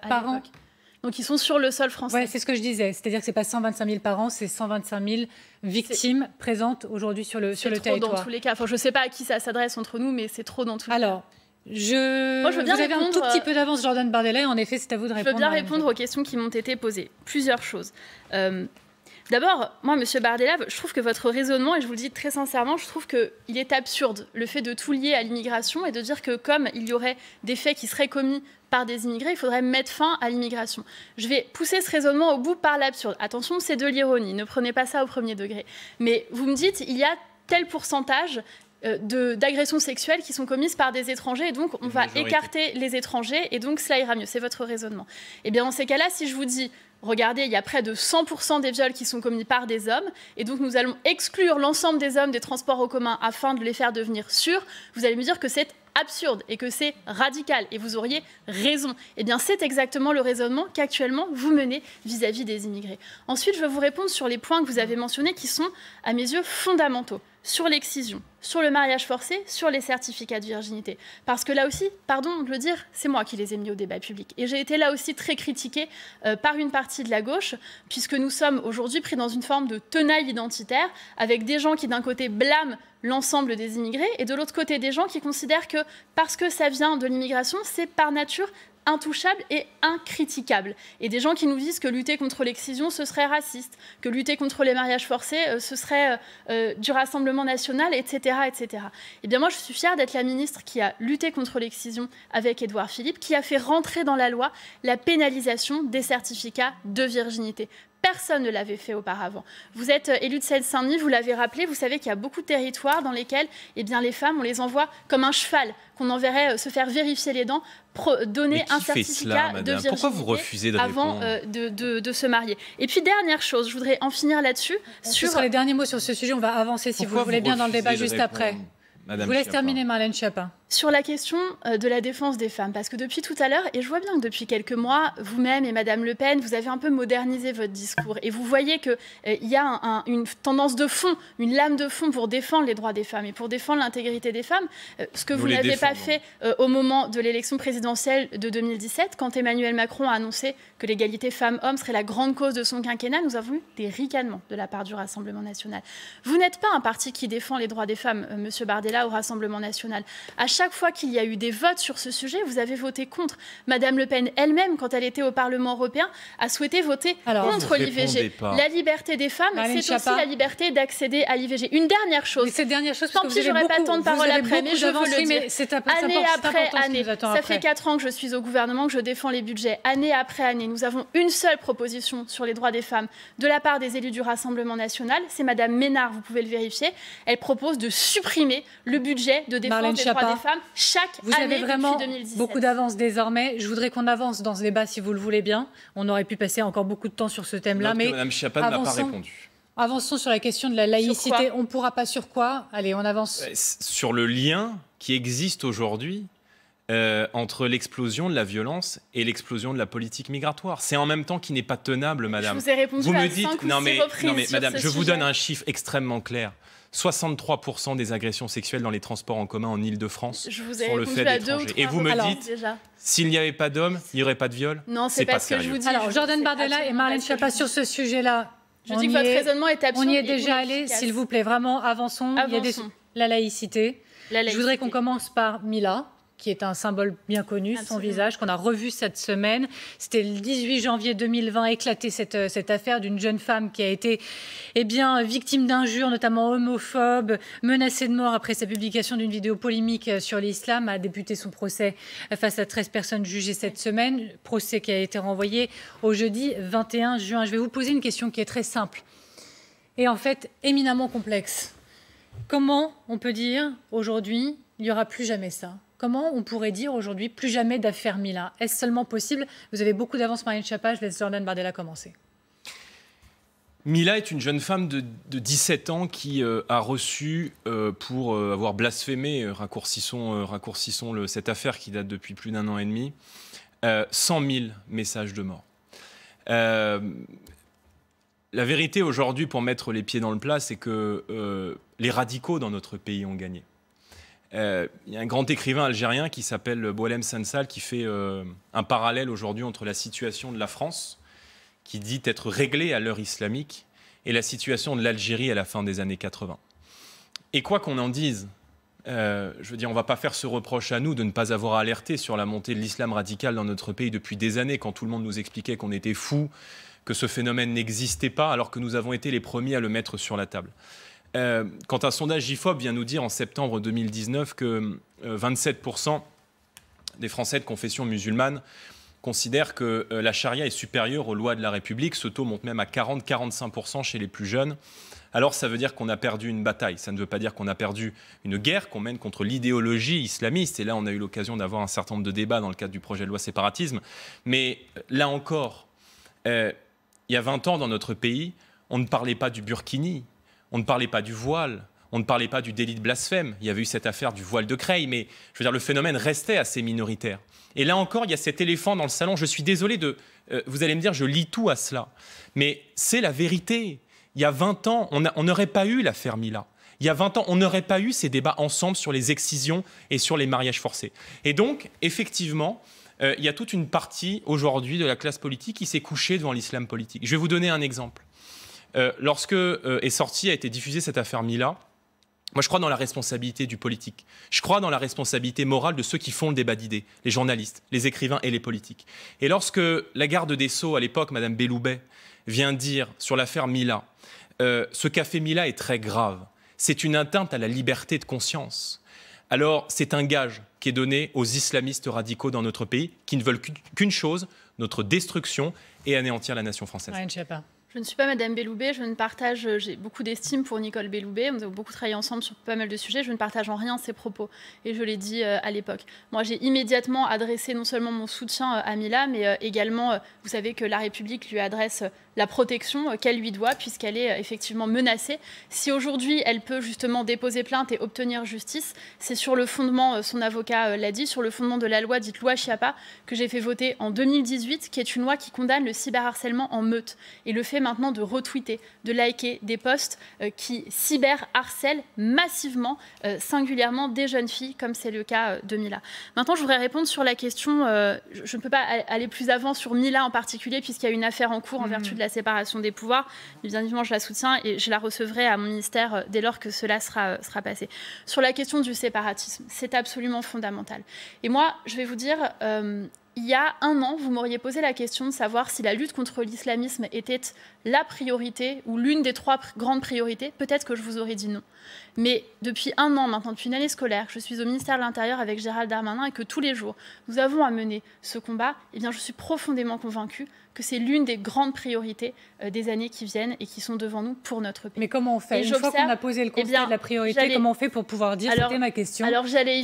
donc ils sont sur le sol français. Ouais, c'est ce que je disais. C'est-à-dire que ce n'est pas 125 000 par an, c'est 125 000 victimes présentes aujourd'hui sur le, sur le trop dans tous les cas. Enfin, je ne sais pas à qui ça s'adresse entre nous, mais c'est trop dans tous les Alors, cas. Je... je vous avez un tout petit euh, peu d'avance, Jordan et En effet, c'est à vous de répondre. Je veux bien euh, répondre aux questions qui m'ont été posées. Plusieurs choses. Euh, d'abord, moi, Monsieur Bardella, je trouve que votre raisonnement, et je vous le dis très sincèrement, je trouve qu'il est absurde, le fait de tout lier à l'immigration et de dire que comme il y aurait des faits qui seraient commis par des immigrés, il faudrait mettre fin à l'immigration. Je vais pousser ce raisonnement au bout par l'absurde. Attention, c'est de l'ironie, ne prenez pas ça au premier degré. Mais vous me dites, il y a tel pourcentage euh, d'agressions sexuelles qui sont commises par des étrangers et donc on va écarter les étrangers et donc cela ira mieux. C'est votre raisonnement. Eh bien, dans ces cas-là, si je vous dis Regardez, il y a près de 100% des viols qui sont commis par des hommes. Et donc, nous allons exclure l'ensemble des hommes des transports en commun afin de les faire devenir sûrs. Vous allez me dire que c'est absurde et que c'est radical et vous auriez raison, eh bien c'est exactement le raisonnement qu'actuellement vous menez vis-à-vis des immigrés. Ensuite, je vais vous répondre sur les points que vous avez mentionnés qui sont à mes yeux fondamentaux sur l'excision, sur le mariage forcé, sur les certificats de virginité. Parce que là aussi, pardon de le dire, c'est moi qui les ai mis au débat public. Et j'ai été là aussi très critiquée euh, par une partie de la gauche, puisque nous sommes aujourd'hui pris dans une forme de tenaille identitaire, avec des gens qui d'un côté blâment l'ensemble des immigrés, et de l'autre côté des gens qui considèrent que parce que ça vient de l'immigration, c'est par nature intouchable et incritiquable. Et des gens qui nous disent que lutter contre l'excision, ce serait raciste, que lutter contre les mariages forcés, euh, ce serait euh, euh, du Rassemblement national, etc. etc. Et eh bien moi, je suis fière d'être la ministre qui a lutté contre l'excision avec Édouard Philippe, qui a fait rentrer dans la loi la pénalisation des certificats de virginité. Personne ne l'avait fait auparavant. Vous êtes euh, élue de Seine-Saint-Denis, vous l'avez rappelé, vous savez qu'il y a beaucoup de territoires dans lesquels eh bien, les femmes, on les envoie comme un cheval, qu'on enverrait euh, se faire vérifier les dents, donner un certificat de virginité Pourquoi vous refusez de avant euh, de, se marier. Et puis, dernière chose, je voudrais en finir là-dessus. Sur... Ce les derniers mots sur ce sujet, on va avancer si vous voulez bien dans le débat juste après. je vous laisse terminer, Marlène Chapin sur la question euh, de la défense des femmes, parce que depuis tout à l'heure, et je vois bien que depuis quelques mois, vous-même et Madame Le Pen, vous avez un peu modernisé votre discours, et vous voyez qu'il euh, y a une tendance de fond, une lame de fond pour défendre les droits des femmes et pour défendre l'intégrité des femmes, euh, ce que vous, n'avez pas fait au moment de l'élection présidentielle de 2017, quand Emmanuel Macron a annoncé que l'égalité femmes-hommes serait la grande cause de son quinquennat, nous avons eu des ricanements de la part du Rassemblement national. Vous n'êtes pas un parti qui défend les droits des femmes, Monsieur Bardella, au Rassemblement national. À chaque fois qu'il y a eu des votes sur ce sujet, vous avez voté contre. Madame Le Pen elle-même, quand elle était au Parlement européen, a souhaité voter contre l'IVG. La liberté des femmes, c'est aussi la liberté d'accéder à l'IVG. Une dernière chose. dernière chose, tant pis, j'aurai pas tant de parole après, mais je veux le dire. année après année, ça fait quatre ans que je suis au gouvernement, que je défends les budgets. Année après année, nous avons une seule proposition sur les droits des femmes de la part des élus du Rassemblement national. C'est Madame Ménard, vous pouvez le vérifier. Elle propose de supprimer le budget de défense des droits des femmes chaque vous année avez vraiment Beaucoup d'avance désormais. Je voudrais qu'on avance dans ce débat si vous le voulez bien. On aurait pu passer encore beaucoup de temps sur ce thème-là, mais Madame Chiappa n'a pas répondu. Avançons sur la question de la laïcité. On ne pourra pas sur quoi Allez, on avance. Euh, sur le lien qui existe aujourd'hui euh, entre l'explosion de la violence et l'explosion de la politique migratoire. C'est en même temps qui n'est pas tenable, madame. Je vous ai répondu à me dites, non mais, mais, madame, je vous donne un chiffre extrêmement clair. 63% des agressions sexuelles dans les transports en commun en Ile-de-France sur le fait d'étrangers. Et vous me dites, s'il n'y avait pas d'hommes, il n'y aurait pas de viol Non, c'est pas, que je vous dis. Alors, Jordan Bardella et Marlène Schiappa sur ce sujet-là. Je dis que votre raisonnement est absurde. On y est déjà allé, s'il vous plaît, vraiment, avançons. La laïcité. Je voudrais qu'on commence par Mila qui est un symbole bien connu, son visage, qu'on a revu cette semaine. C'était le 18 janvier 2020, éclaté euh, cette, affaire d'une jeune femme qui a été eh bien, victime d'injures, notamment homophobes, menacée de mort après sa publication d'une vidéo polémique euh, sur l'islam, a débuté son procès face à 13 personnes jugées cette semaine, procès qui a été renvoyé au jeudi 21 juin. Je vais vous poser une question qui est très simple et en fait éminemment complexe. Comment on peut dire aujourd'hui, il n'y aura plus jamais ça Comment on pourrait dire aujourd'hui plus jamais d'affaires Mila Est-ce seulement possible Vous avez beaucoup d'avance, Marine Chapa. Je laisse Jordan Bardella commencer. Mila est une jeune femme de, 17 ans qui euh, a reçu, euh, pour euh, avoir blasphémé, raccourcissons, raccourcissons cette affaire qui date depuis plus d'un an et demi, 100 000 messages de mort. la vérité aujourd'hui, pour mettre les pieds dans le plat, c'est que les radicaux dans notre pays ont gagné. Euh, il y a un grand écrivain algérien qui s'appelle Boalem Sansal qui fait euh, un parallèle aujourd'hui entre la situation de la France, qui dit être réglée à l'heure islamique, et la situation de l'Algérie à la fin des années 80. Et quoi qu'on en dise, euh, je veux dire, on ne va pas faire ce reproche à nous de ne pas avoir alerté sur la montée de l'islam radical dans notre pays depuis des années, quand tout le monde nous expliquait qu'on était fou que ce phénomène n'existait pas, alors que nous avons été les premiers à le mettre sur la table. Euh, quand un sondage IFOP vient nous dire en septembre 2019 que 27% euh, des Français de confession musulmane considèrent que euh, la charia est supérieure aux lois de la République, ce taux monte même à 40-45% chez les plus jeunes, alors ça veut dire qu'on a perdu une bataille. Ça ne veut pas dire qu'on a perdu une guerre qu'on mène contre l'idéologie islamiste. Et là, on a eu l'occasion d'avoir un certain nombre de débats dans le cadre du projet de loi séparatisme. Mais là encore, il y a 20 ans dans notre pays, on ne parlait pas du Burkini, on ne parlait pas du voile, on ne parlait pas du délit de blasphème. Il y avait eu cette affaire du voile de Creil, mais je veux dire, le phénomène restait assez minoritaire. Et là encore, il y a cet éléphant dans le salon. Je suis désolé de. Euh, vous allez me dire, je lis tout à cela. Mais c'est la vérité. Il y a 20 ans, on n'aurait pas eu l'affaire Mila. Il y a 20 ans, on n'aurait pas eu ces débats ensemble sur les excisions et sur les mariages forcés. Et donc, effectivement, euh, il y a toute une partie aujourd'hui de la classe politique qui s'est couchée devant l'islam politique. Je vais vous donner un exemple. Euh, lorsque euh, est sortie, a été diffusée cette affaire Mila, moi, je crois dans la responsabilité du politique. Je crois dans la responsabilité morale de ceux qui font le débat d'idées, les journalistes, les écrivains et les politiques. Et lorsque la garde des Sceaux, à l'époque, Madame Belloubet, vient dire sur l'affaire Mila, euh, ce qu'a fait Mila est très grave. C'est une atteinte à la liberté de conscience. Alors, c'est un gage qui est donné aux islamistes radicaux dans notre pays, qui ne veulent qu'une chose, notre destruction et anéantir la nation française. Je ne suis pas Madame Belloubet, je ne partage, euh, j'ai beaucoup d'estime pour Nicole Belloubet, nous avons beaucoup travaillé ensemble sur pas mal de sujets, je ne partage en rien ses propos, et je l'ai dit euh, à l'époque. Moi, j'ai immédiatement adressé non seulement mon soutien euh, à Mila, mais également, vous savez que la République lui adresse la protection qu'elle lui doit, puisqu'elle est effectivement menacée. Si aujourd'hui, elle peut justement déposer plainte et obtenir justice, c'est sur le fondement, son avocat l'a dit, sur le fondement de la loi dite loi Chiapa, que j'ai fait voter en 2018, qui est une loi qui condamne le cyberharcèlement en meute. Et le fait maintenant de retweeter, de liker des posts euh, qui cyberharcèlent massivement, euh, singulièrement des jeunes filles, comme c'est le cas euh, de Mila. Maintenant, je voudrais répondre sur la question, je ne peux pas aller plus avant sur Mila en particulier, puisqu'il y a une affaire en cours en mhm. vertu de la séparation des pouvoirs. Bien évidemment, je la soutiens et je la recevrai à mon ministère dès lors que cela sera, sera passé. Sur la question du séparatisme, c'est absolument fondamental. Et moi, je vais vous dire, il y a un an, vous m'auriez posé la question de savoir si la lutte contre l'islamisme était la priorité ou l'une des trois grandes priorités. Peut-être que je vous aurais dit non. Mais depuis un an maintenant, depuis une année scolaire, je suis au ministère de l'Intérieur avec Gérald Darmanin et que tous les jours, nous avons à mener ce combat, eh bien, je suis profondément convaincue que c'est l'une des grandes priorités euh, des années qui viennent et qui sont devant nous pour notre pays. Mais comment on fait Une fois qu'on a posé le eh constat de la priorité, comment on fait pour pouvoir dire c'était ma question Alors J'allais y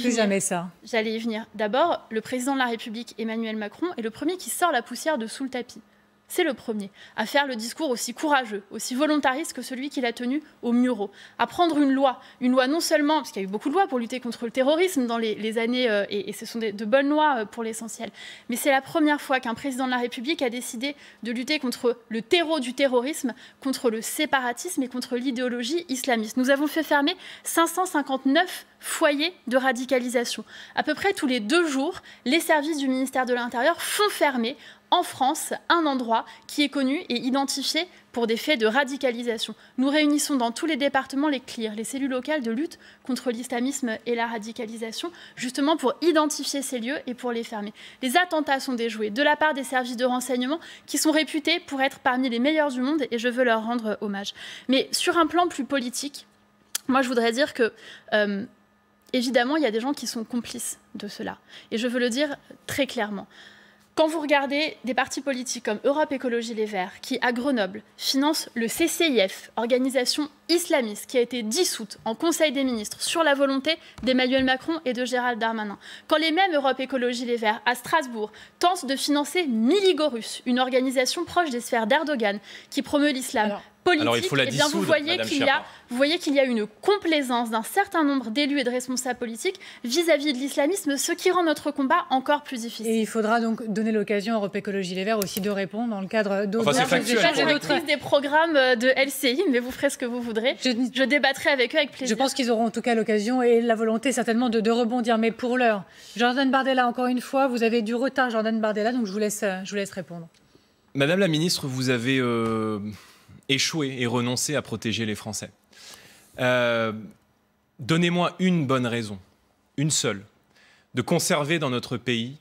venir. D'abord, le président de la République Emmanuel Macron est le premier qui sort la poussière de sous le tapis. C'est le premier, à faire le discours aussi courageux, aussi volontariste que celui qu'il a tenu au Muro, à prendre une loi, une loi non seulement, parce qu'il y a eu beaucoup de lois pour lutter contre le terrorisme dans les, années, euh, et, ce sont de bonnes lois euh, pour l'essentiel, mais c'est la première fois qu'un président de la République a décidé de lutter contre le terreau du terrorisme, contre le séparatisme et contre l'idéologie islamiste. Nous avons fait fermer 559 foyers de radicalisation. À peu près tous les deux jours, les services du ministère de l'Intérieur font fermer en France un endroit qui est connu et identifié pour des faits de radicalisation. Nous réunissons dans tous les départements les CLIR, les cellules locales de lutte contre l'islamisme et la radicalisation, justement pour identifier ces lieux et pour les fermer. Les attentats sont déjoués de la part des services de renseignement qui sont réputés pour être parmi les meilleurs du monde et je veux leur rendre hommage. Mais sur un plan plus politique, moi je voudrais dire que... Euh, évidemment, il y a des gens qui sont complices de cela. Et je veux le dire très clairement. Quand vous regardez des partis politiques comme Europe Écologie Les Verts, qui à Grenoble financent le CCIF, organisation islamiste qui a été dissoute en Conseil des ministres sur la volonté d'Emmanuel Macron et de Gérald Darmanin, quand les mêmes Europe Écologie Les Verts à Strasbourg tentent de financer Miligorus, une organisation proche des sphères d'Erdogan qui promeut l'islam alors, il faut la eh vous voyez qu'il y a, vous voyez qu'il y a une complaisance d'un certain nombre d'élus et de responsables politiques vis-à-vis de l'islamisme, ce qui rend notre combat encore plus difficile. Et il faudra donc donner l'occasion à Europe Écologie Les Verts aussi de répondre dans le cadre d'autres. Enfin, je ne suis des programmes euh, de LCI, mais vous ferez ce que vous voudrez. Je, débattrai avec eux avec plaisir. Je pense qu'ils auront en tout cas l'occasion et la volonté certainement de, de rebondir. Mais pour l'heure, Jordan Bardella, encore une fois, vous avez du retard, Jordan Bardella, donc je vous laisse, euh, je vous laisse répondre. Madame la ministre, vous avez euh, échouer et renoncer à protéger les Français. Euh, donnez-moi une bonne raison, une seule, de conserver dans notre pays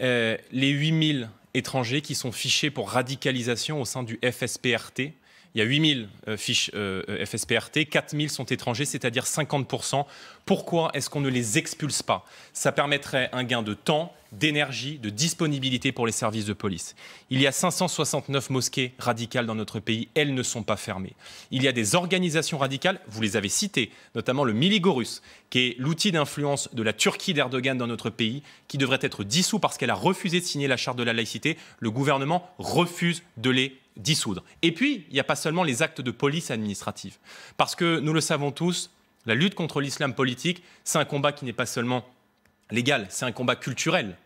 euh, les 8000 étrangers qui sont fichés pour radicalisation au sein du FSPRT, il y a 8000 euh, fiches euh, FSPRT, 4000 sont étrangers, c'est-à-dire 50%. Pourquoi est-ce qu'on ne les expulse pas Ça permettrait un gain de temps, d'énergie, de disponibilité pour les services de police. Il y a 569 mosquées radicales dans notre pays, elles ne sont pas fermées. Il y a des organisations radicales, vous les avez citées, notamment le Miligorus, qui est l'outil d'influence de la Turquie d'Erdogan dans notre pays, qui devrait être dissous parce qu'elle a refusé de signer la charte de la laïcité. Le gouvernement refuse de les dissoudre. Et puis, il n'y a pas seulement les actes de police administrative. Parce que nous le savons tous, la lutte contre l'islam politique, c'est un combat qui n'est pas seulement légal, c'est un combat culturel.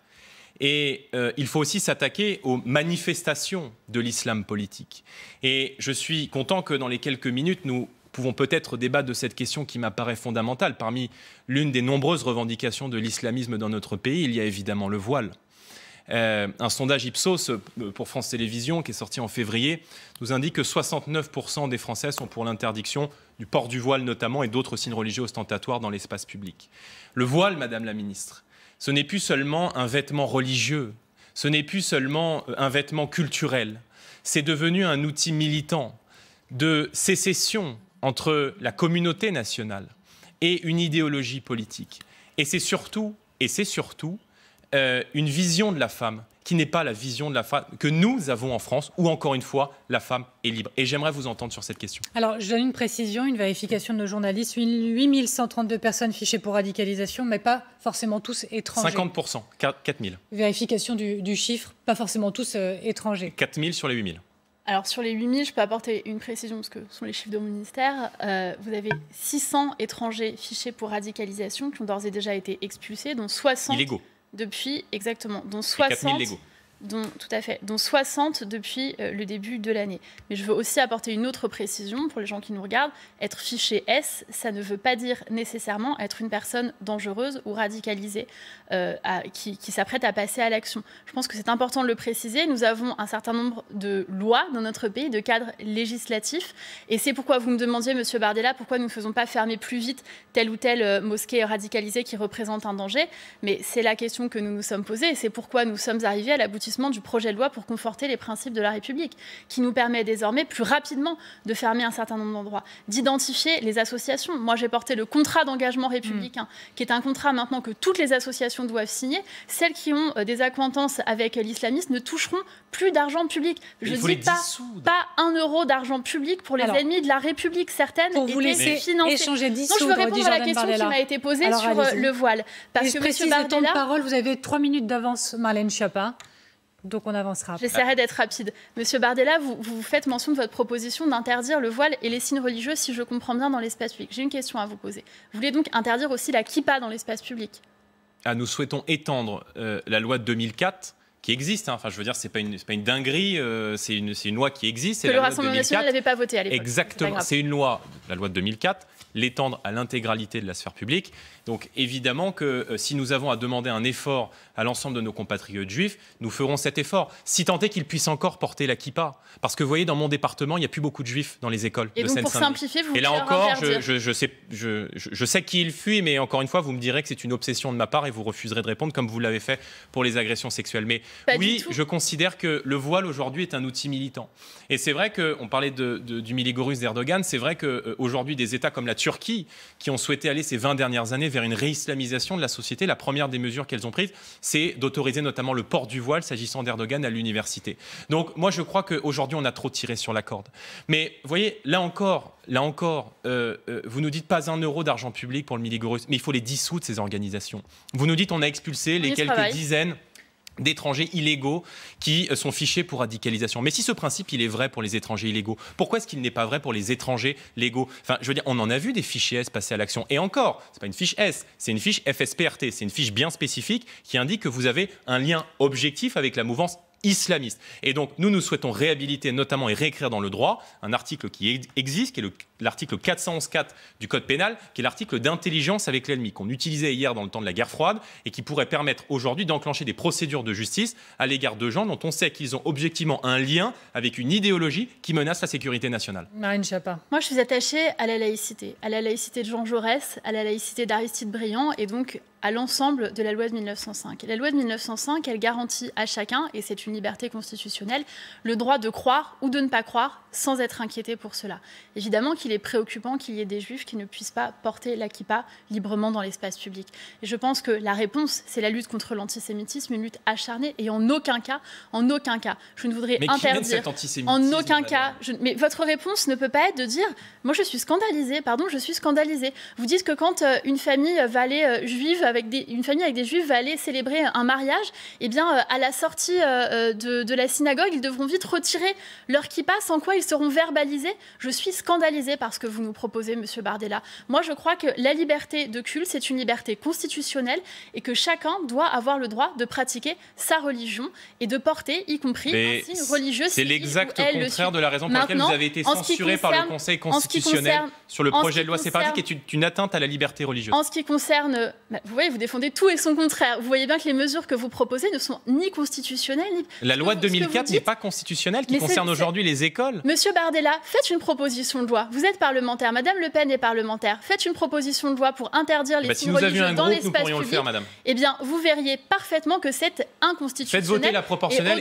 Et euh, il faut aussi s'attaquer aux manifestations de l'islam politique. Et je suis content que dans les quelques minutes, nous pouvons peut-être débattre de cette question qui m'apparaît fondamentale. Parmi l'une des nombreuses revendications de l'islamisme dans notre pays, il y a évidemment le voile. Euh, un sondage Ipsos euh, pour France Télévisions qui est sorti en février nous indique que 69% des Français sont pour l'interdiction du port du voile notamment et d'autres signes religieux ostentatoires dans l'espace public. Le voile, Madame la Ministre, ce n'est plus seulement un vêtement religieux, ce n'est plus seulement euh, un vêtement culturel, c'est devenu un outil militant de sécession entre la communauté nationale et une idéologie politique. Et c'est surtout, et c'est surtout euh, une vision de la femme qui n'est pas la vision de la femme que nous avons en France, où encore une fois, la femme est libre. Et j'aimerais vous entendre sur cette question. Alors, je donne une précision, une vérification de nos journalistes. 8132 personnes fichées pour radicalisation, mais pas forcément tous étrangers. 50%, 4000. Vérification du, chiffre, pas forcément tous euh, étrangers. 4000 sur les 8000. Alors sur les 8000, je peux apporter une précision parce que ce sont les chiffres de mon ministère. Euh, vous avez 600 étrangers fichés pour radicalisation qui ont d'ores et déjà été expulsés, dont 60 illégaux depuis exactement, dont 60 dont, tout à fait, dont 60 depuis euh, le début de l'année. Mais je veux aussi apporter une autre précision pour les gens qui nous regardent. Être fiché S, ça ne veut pas dire nécessairement être une personne dangereuse ou radicalisée euh, qui, qui s'apprête à passer à l'action. Je pense que c'est important de le préciser. Nous avons un certain nombre de lois dans notre pays, de cadres législatifs. Et c'est pourquoi vous me demandiez, Monsieur Bardella, pourquoi nous ne faisons pas fermer plus vite telle ou telle euh, mosquée radicalisée qui représente un danger. Mais c'est la question que nous nous sommes posée et c'est pourquoi nous sommes arrivés à la du projet de loi pour conforter les principes de la République, qui nous permet désormais plus rapidement de fermer un certain nombre d'endroits, d'identifier les associations. Moi, j'ai porté le contrat d'engagement républicain, mm. qui est un contrat maintenant que toutes les associations doivent signer. Celles qui ont euh, des acquaintances avec l'islamisme ne toucheront plus d'argent public. Je ne dis pas, pas, un euro d'argent public pour les ennemis de la République. Certaines pour vous laisser financées. Non, je veux répondre à la question qui m'a été posée sur euh, le voile. Parce que précise Bardella, de parole, vous avez trois minutes d'avance, Marlène Schiappa donc on avancera. J'essaierai d'être rapide. Monsieur Bardella, vous, vous faites mention de votre proposition d'interdire le voile et les signes religieux, si je comprends bien, dans l'espace public. J'ai une question à vous poser. Vous voulez donc interdire aussi la kippa dans l'espace public ah, Nous souhaitons étendre euh, la loi de 2004 qui existe. Hein. Enfin, je veux dire, c'est pas pas une dinguerie. Euh, c'est une, loi qui existe. Que le Rassemblement national n'avait pas voté à l'époque. Exactement. C'est une loi, la loi de 2004, l'étendre à l'intégralité de la sphère publique. Donc évidemment que euh, si nous avons à demander un effort à l'ensemble de nos compatriotes juifs, nous ferons cet effort, si tant est qu'ils puissent encore porter la kippa. Parce que vous voyez, dans mon département, il n'y a plus beaucoup de juifs dans les écoles et de donc, pour simplifier, vous Et là encore, je, sais, je, je sais qui il fuit, mais encore une fois, vous me direz que c'est une obsession de ma part et vous refuserez de répondre comme vous l'avez fait pour les agressions sexuelles. Mais oui, je considère que le voile aujourd'hui est un outil militant. Et c'est vrai qu'on parlait de, du miligorus d'Erdogan, c'est vrai qu'aujourd'hui, euh, des États comme la Turquie, Turquie, qui ont souhaité aller ces 20 dernières années vers une réislamisation de la société. La première des mesures qu'elles ont prises, c'est d'autoriser notamment le port du voile s'agissant d'Erdogan à l'université. Donc moi, je crois qu'aujourd'hui, on a trop tiré sur la corde. Mais vous voyez, là encore, là encore, euh, euh, vous nous dites pas un euro d'argent public pour le Miligorus, mais il faut les dissoudre, ces organisations. Vous nous dites on a expulsé les quelques dizaines d'étrangers illégaux qui euh, sont fichés pour radicalisation. Mais si ce principe, il est vrai pour les étrangers illégaux, pourquoi est-ce qu'il n'est pas vrai pour les étrangers légaux Enfin, je veux dire, on en a vu des fichiers S passer à l'action. Et encore, ce c'est pas une fiche S, c'est une fiche FSPRT, c'est une fiche bien spécifique qui indique que vous avez un lien objectif avec la mouvance islamiste. Et donc, nous, nous souhaitons réhabiliter notamment et réécrire dans le droit un article qui existe, qui est l'article 411.4 du Code pénal, qui est l'article d'intelligence avec l'ennemi, qu'on utilisait hier dans le temps de la guerre froide et qui pourrait permettre aujourd'hui d'enclencher des procédures de justice à l'égard de gens dont on sait qu'ils ont objectivement un lien avec une idéologie qui menace la sécurité nationale. Marine Chapa. Moi, je suis attachée à la laïcité, à la laïcité de Jean Jaurès, à la laïcité d'Aristide Briand et donc à l'ensemble de la loi de 1905. La loi de 1905, elle garantit à chacun, et c'est une liberté constitutionnelle, le droit de croire ou de ne pas croire sans être inquiété pour cela. Évidemment qu'il est préoccupant qu'il y ait des juifs qui ne puissent pas porter la librement dans l'espace public. Et je pense que la réponse, c'est la lutte contre l'antisémitisme, une lutte acharnée, et en aucun cas, en aucun cas, je ne voudrais interdire. en aucun cas. Je, mais votre réponse ne peut pas être de dire, moi je suis scandalisée, pardon, je suis scandalisé. Vous dites que quand euh, une famille va aller euh, juive une famille avec des juifs va aller célébrer un mariage, eh bien, euh, à la sortie euh, euh, de, la synagogue, ils devront vite retirer leur passe. sans quoi ils seront verbalisés. Je suis scandalisée par ce que vous nous proposez, Monsieur Bardella. Moi, je crois que la liberté de culte, c'est une liberté constitutionnelle et que chacun doit avoir le droit de pratiquer sa religion et de porter, y compris un signe religieux. C'est l'exact contraire de la raison pour laquelle vous avez été censuré par le Conseil constitutionnel sur le projet de loi séparatiste, qui est une, atteinte à la liberté religieuse. En ce qui concerne, bah, vous voyez, vous défendez tout et son contraire. Vous voyez bien que les mesures que vous proposez ne sont ni constitutionnelles, ni... La loi de 2004 n'est pas constitutionnelle, qui concerne aujourd'hui les écoles. Monsieur Bardella, faites une proposition de loi. Vous êtes parlementaire. Madame Le Pen est parlementaire. Faites une proposition de loi pour interdire les bah, signes religieux dans l'espace public. Eh bien, vous verriez parfaitement que c'est inconstitutionnel. Faites voter la proportionnelle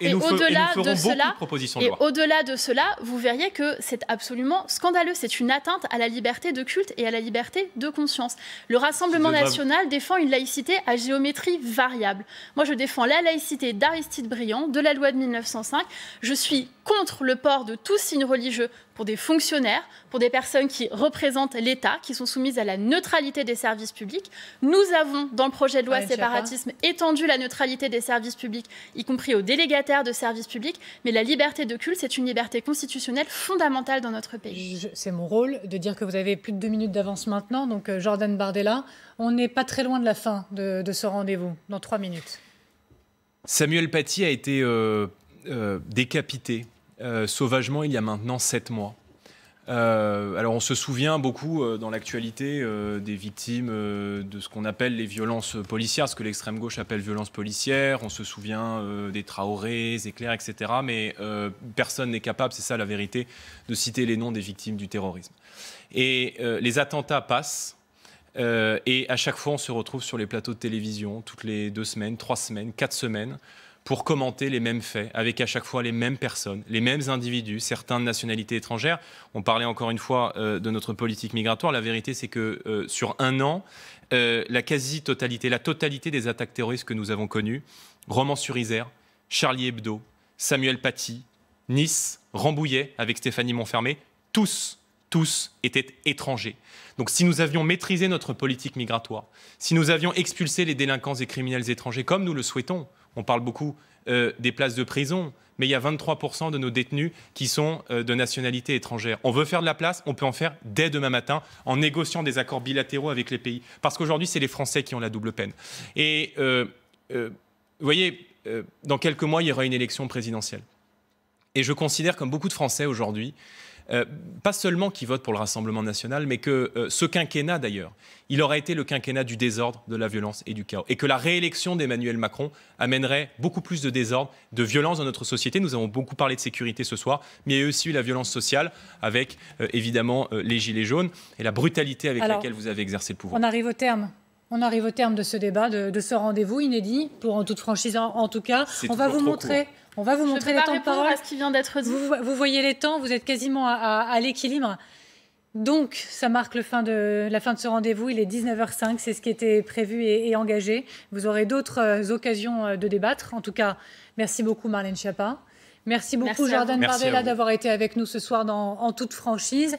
et au-delà de cela, de et au-delà de cela, vous verriez que c'est absolument scandaleux. C'est une atteinte à la liberté de culte et à la liberté de conscience. Le Rassemblement national défend une laïcité à géométrie variable. Moi, je défends la laïcité d'Aristide Briand, de la loi de 1905. Je suis contre le port de tout signe religieux pour des fonctionnaires, pour des personnes qui représentent l'État, qui sont soumises à la neutralité des services publics. Nous avons, dans le projet de loi séparatisme, étendu la neutralité des services publics, y compris aux délégataires de services publics. Mais la liberté de culte, c'est une liberté constitutionnelle fondamentale dans notre pays. C'est mon rôle de dire que vous avez plus de deux minutes d'avance maintenant. Donc, euh, Jordan Bardella, on n'est pas très loin de la fin de, ce rendez-vous, dans trois minutes. Samuel Paty a été euh, euh, décapité euh, sauvagement il y a maintenant sept mois. Euh, alors on se souvient beaucoup euh, dans l'actualité des victimes de ce qu'on appelle les violences policières, ce que l'extrême gauche appelle violences policières, on se souvient des Traoré, éclairs, etc. Mais personne n'est capable, c'est ça la vérité, de citer les noms des victimes du terrorisme. Et les attentats passent. et à chaque fois, on se retrouve sur les plateaux de télévision, toutes les deux semaines, trois semaines, quatre semaines, pour commenter les mêmes faits, avec à chaque fois les mêmes personnes, les mêmes individus, certains nationalités étrangères. étrangère. On parlait encore une fois euh, de notre politique migratoire. La vérité, c'est que euh, sur un an, euh, la quasi-totalité, la totalité des attaques terroristes que nous avons connues, roman sur isère Charlie Hebdo, Samuel Paty, Nice, Rambouillet avec Stéphanie Montfermé, tous, tous étaient étrangers. Donc si nous avions maîtrisé notre politique migratoire, si nous avions expulsé les délinquants et criminels étrangers comme nous le souhaitons, on parle beaucoup euh, des places de prison, mais il y a 23% de nos détenus qui sont euh, de nationalité étrangère. On veut faire de la place, on peut en faire dès demain matin en négociant des accords bilatéraux avec les pays. Parce qu'aujourd'hui, c'est les Français qui ont la double peine. Et euh, vous voyez, dans quelques mois, il y aura une élection présidentielle. Et je considère, comme beaucoup de Français aujourd'hui, euh, pas seulement qui votent pour le Rassemblement national, mais que euh, ce quinquennat d'ailleurs, il aura été le quinquennat du désordre, de la violence et du chaos. Et que la réélection d'Emmanuel Macron amènerait beaucoup plus de désordre, de violence dans notre société. Nous avons beaucoup parlé de sécurité ce soir, mais il y a aussi eu la violence sociale avec euh, évidemment les Gilets jaunes et la brutalité avec laquelle vous avez exercé le pouvoir. On arrive au terme. On arrive au terme de ce débat, de, ce rendez-vous inédit, pour en toute franchise en, tout cas. On va vous montrer. On va vous montrer les temps ce qui vient d'être Vous, voyez les temps, vous êtes quasiment à, l'équilibre. Donc, ça marque la fin de ce rendez-vous. Il est 19h05, c'est ce qui était prévu et, engagé. Vous aurez d'autres euh, occasions euh, de débattre. En tout cas, merci beaucoup Marlène Schiappa. Merci beaucoup Jordan Bardella d'avoir été avec nous ce soir en toute franchise.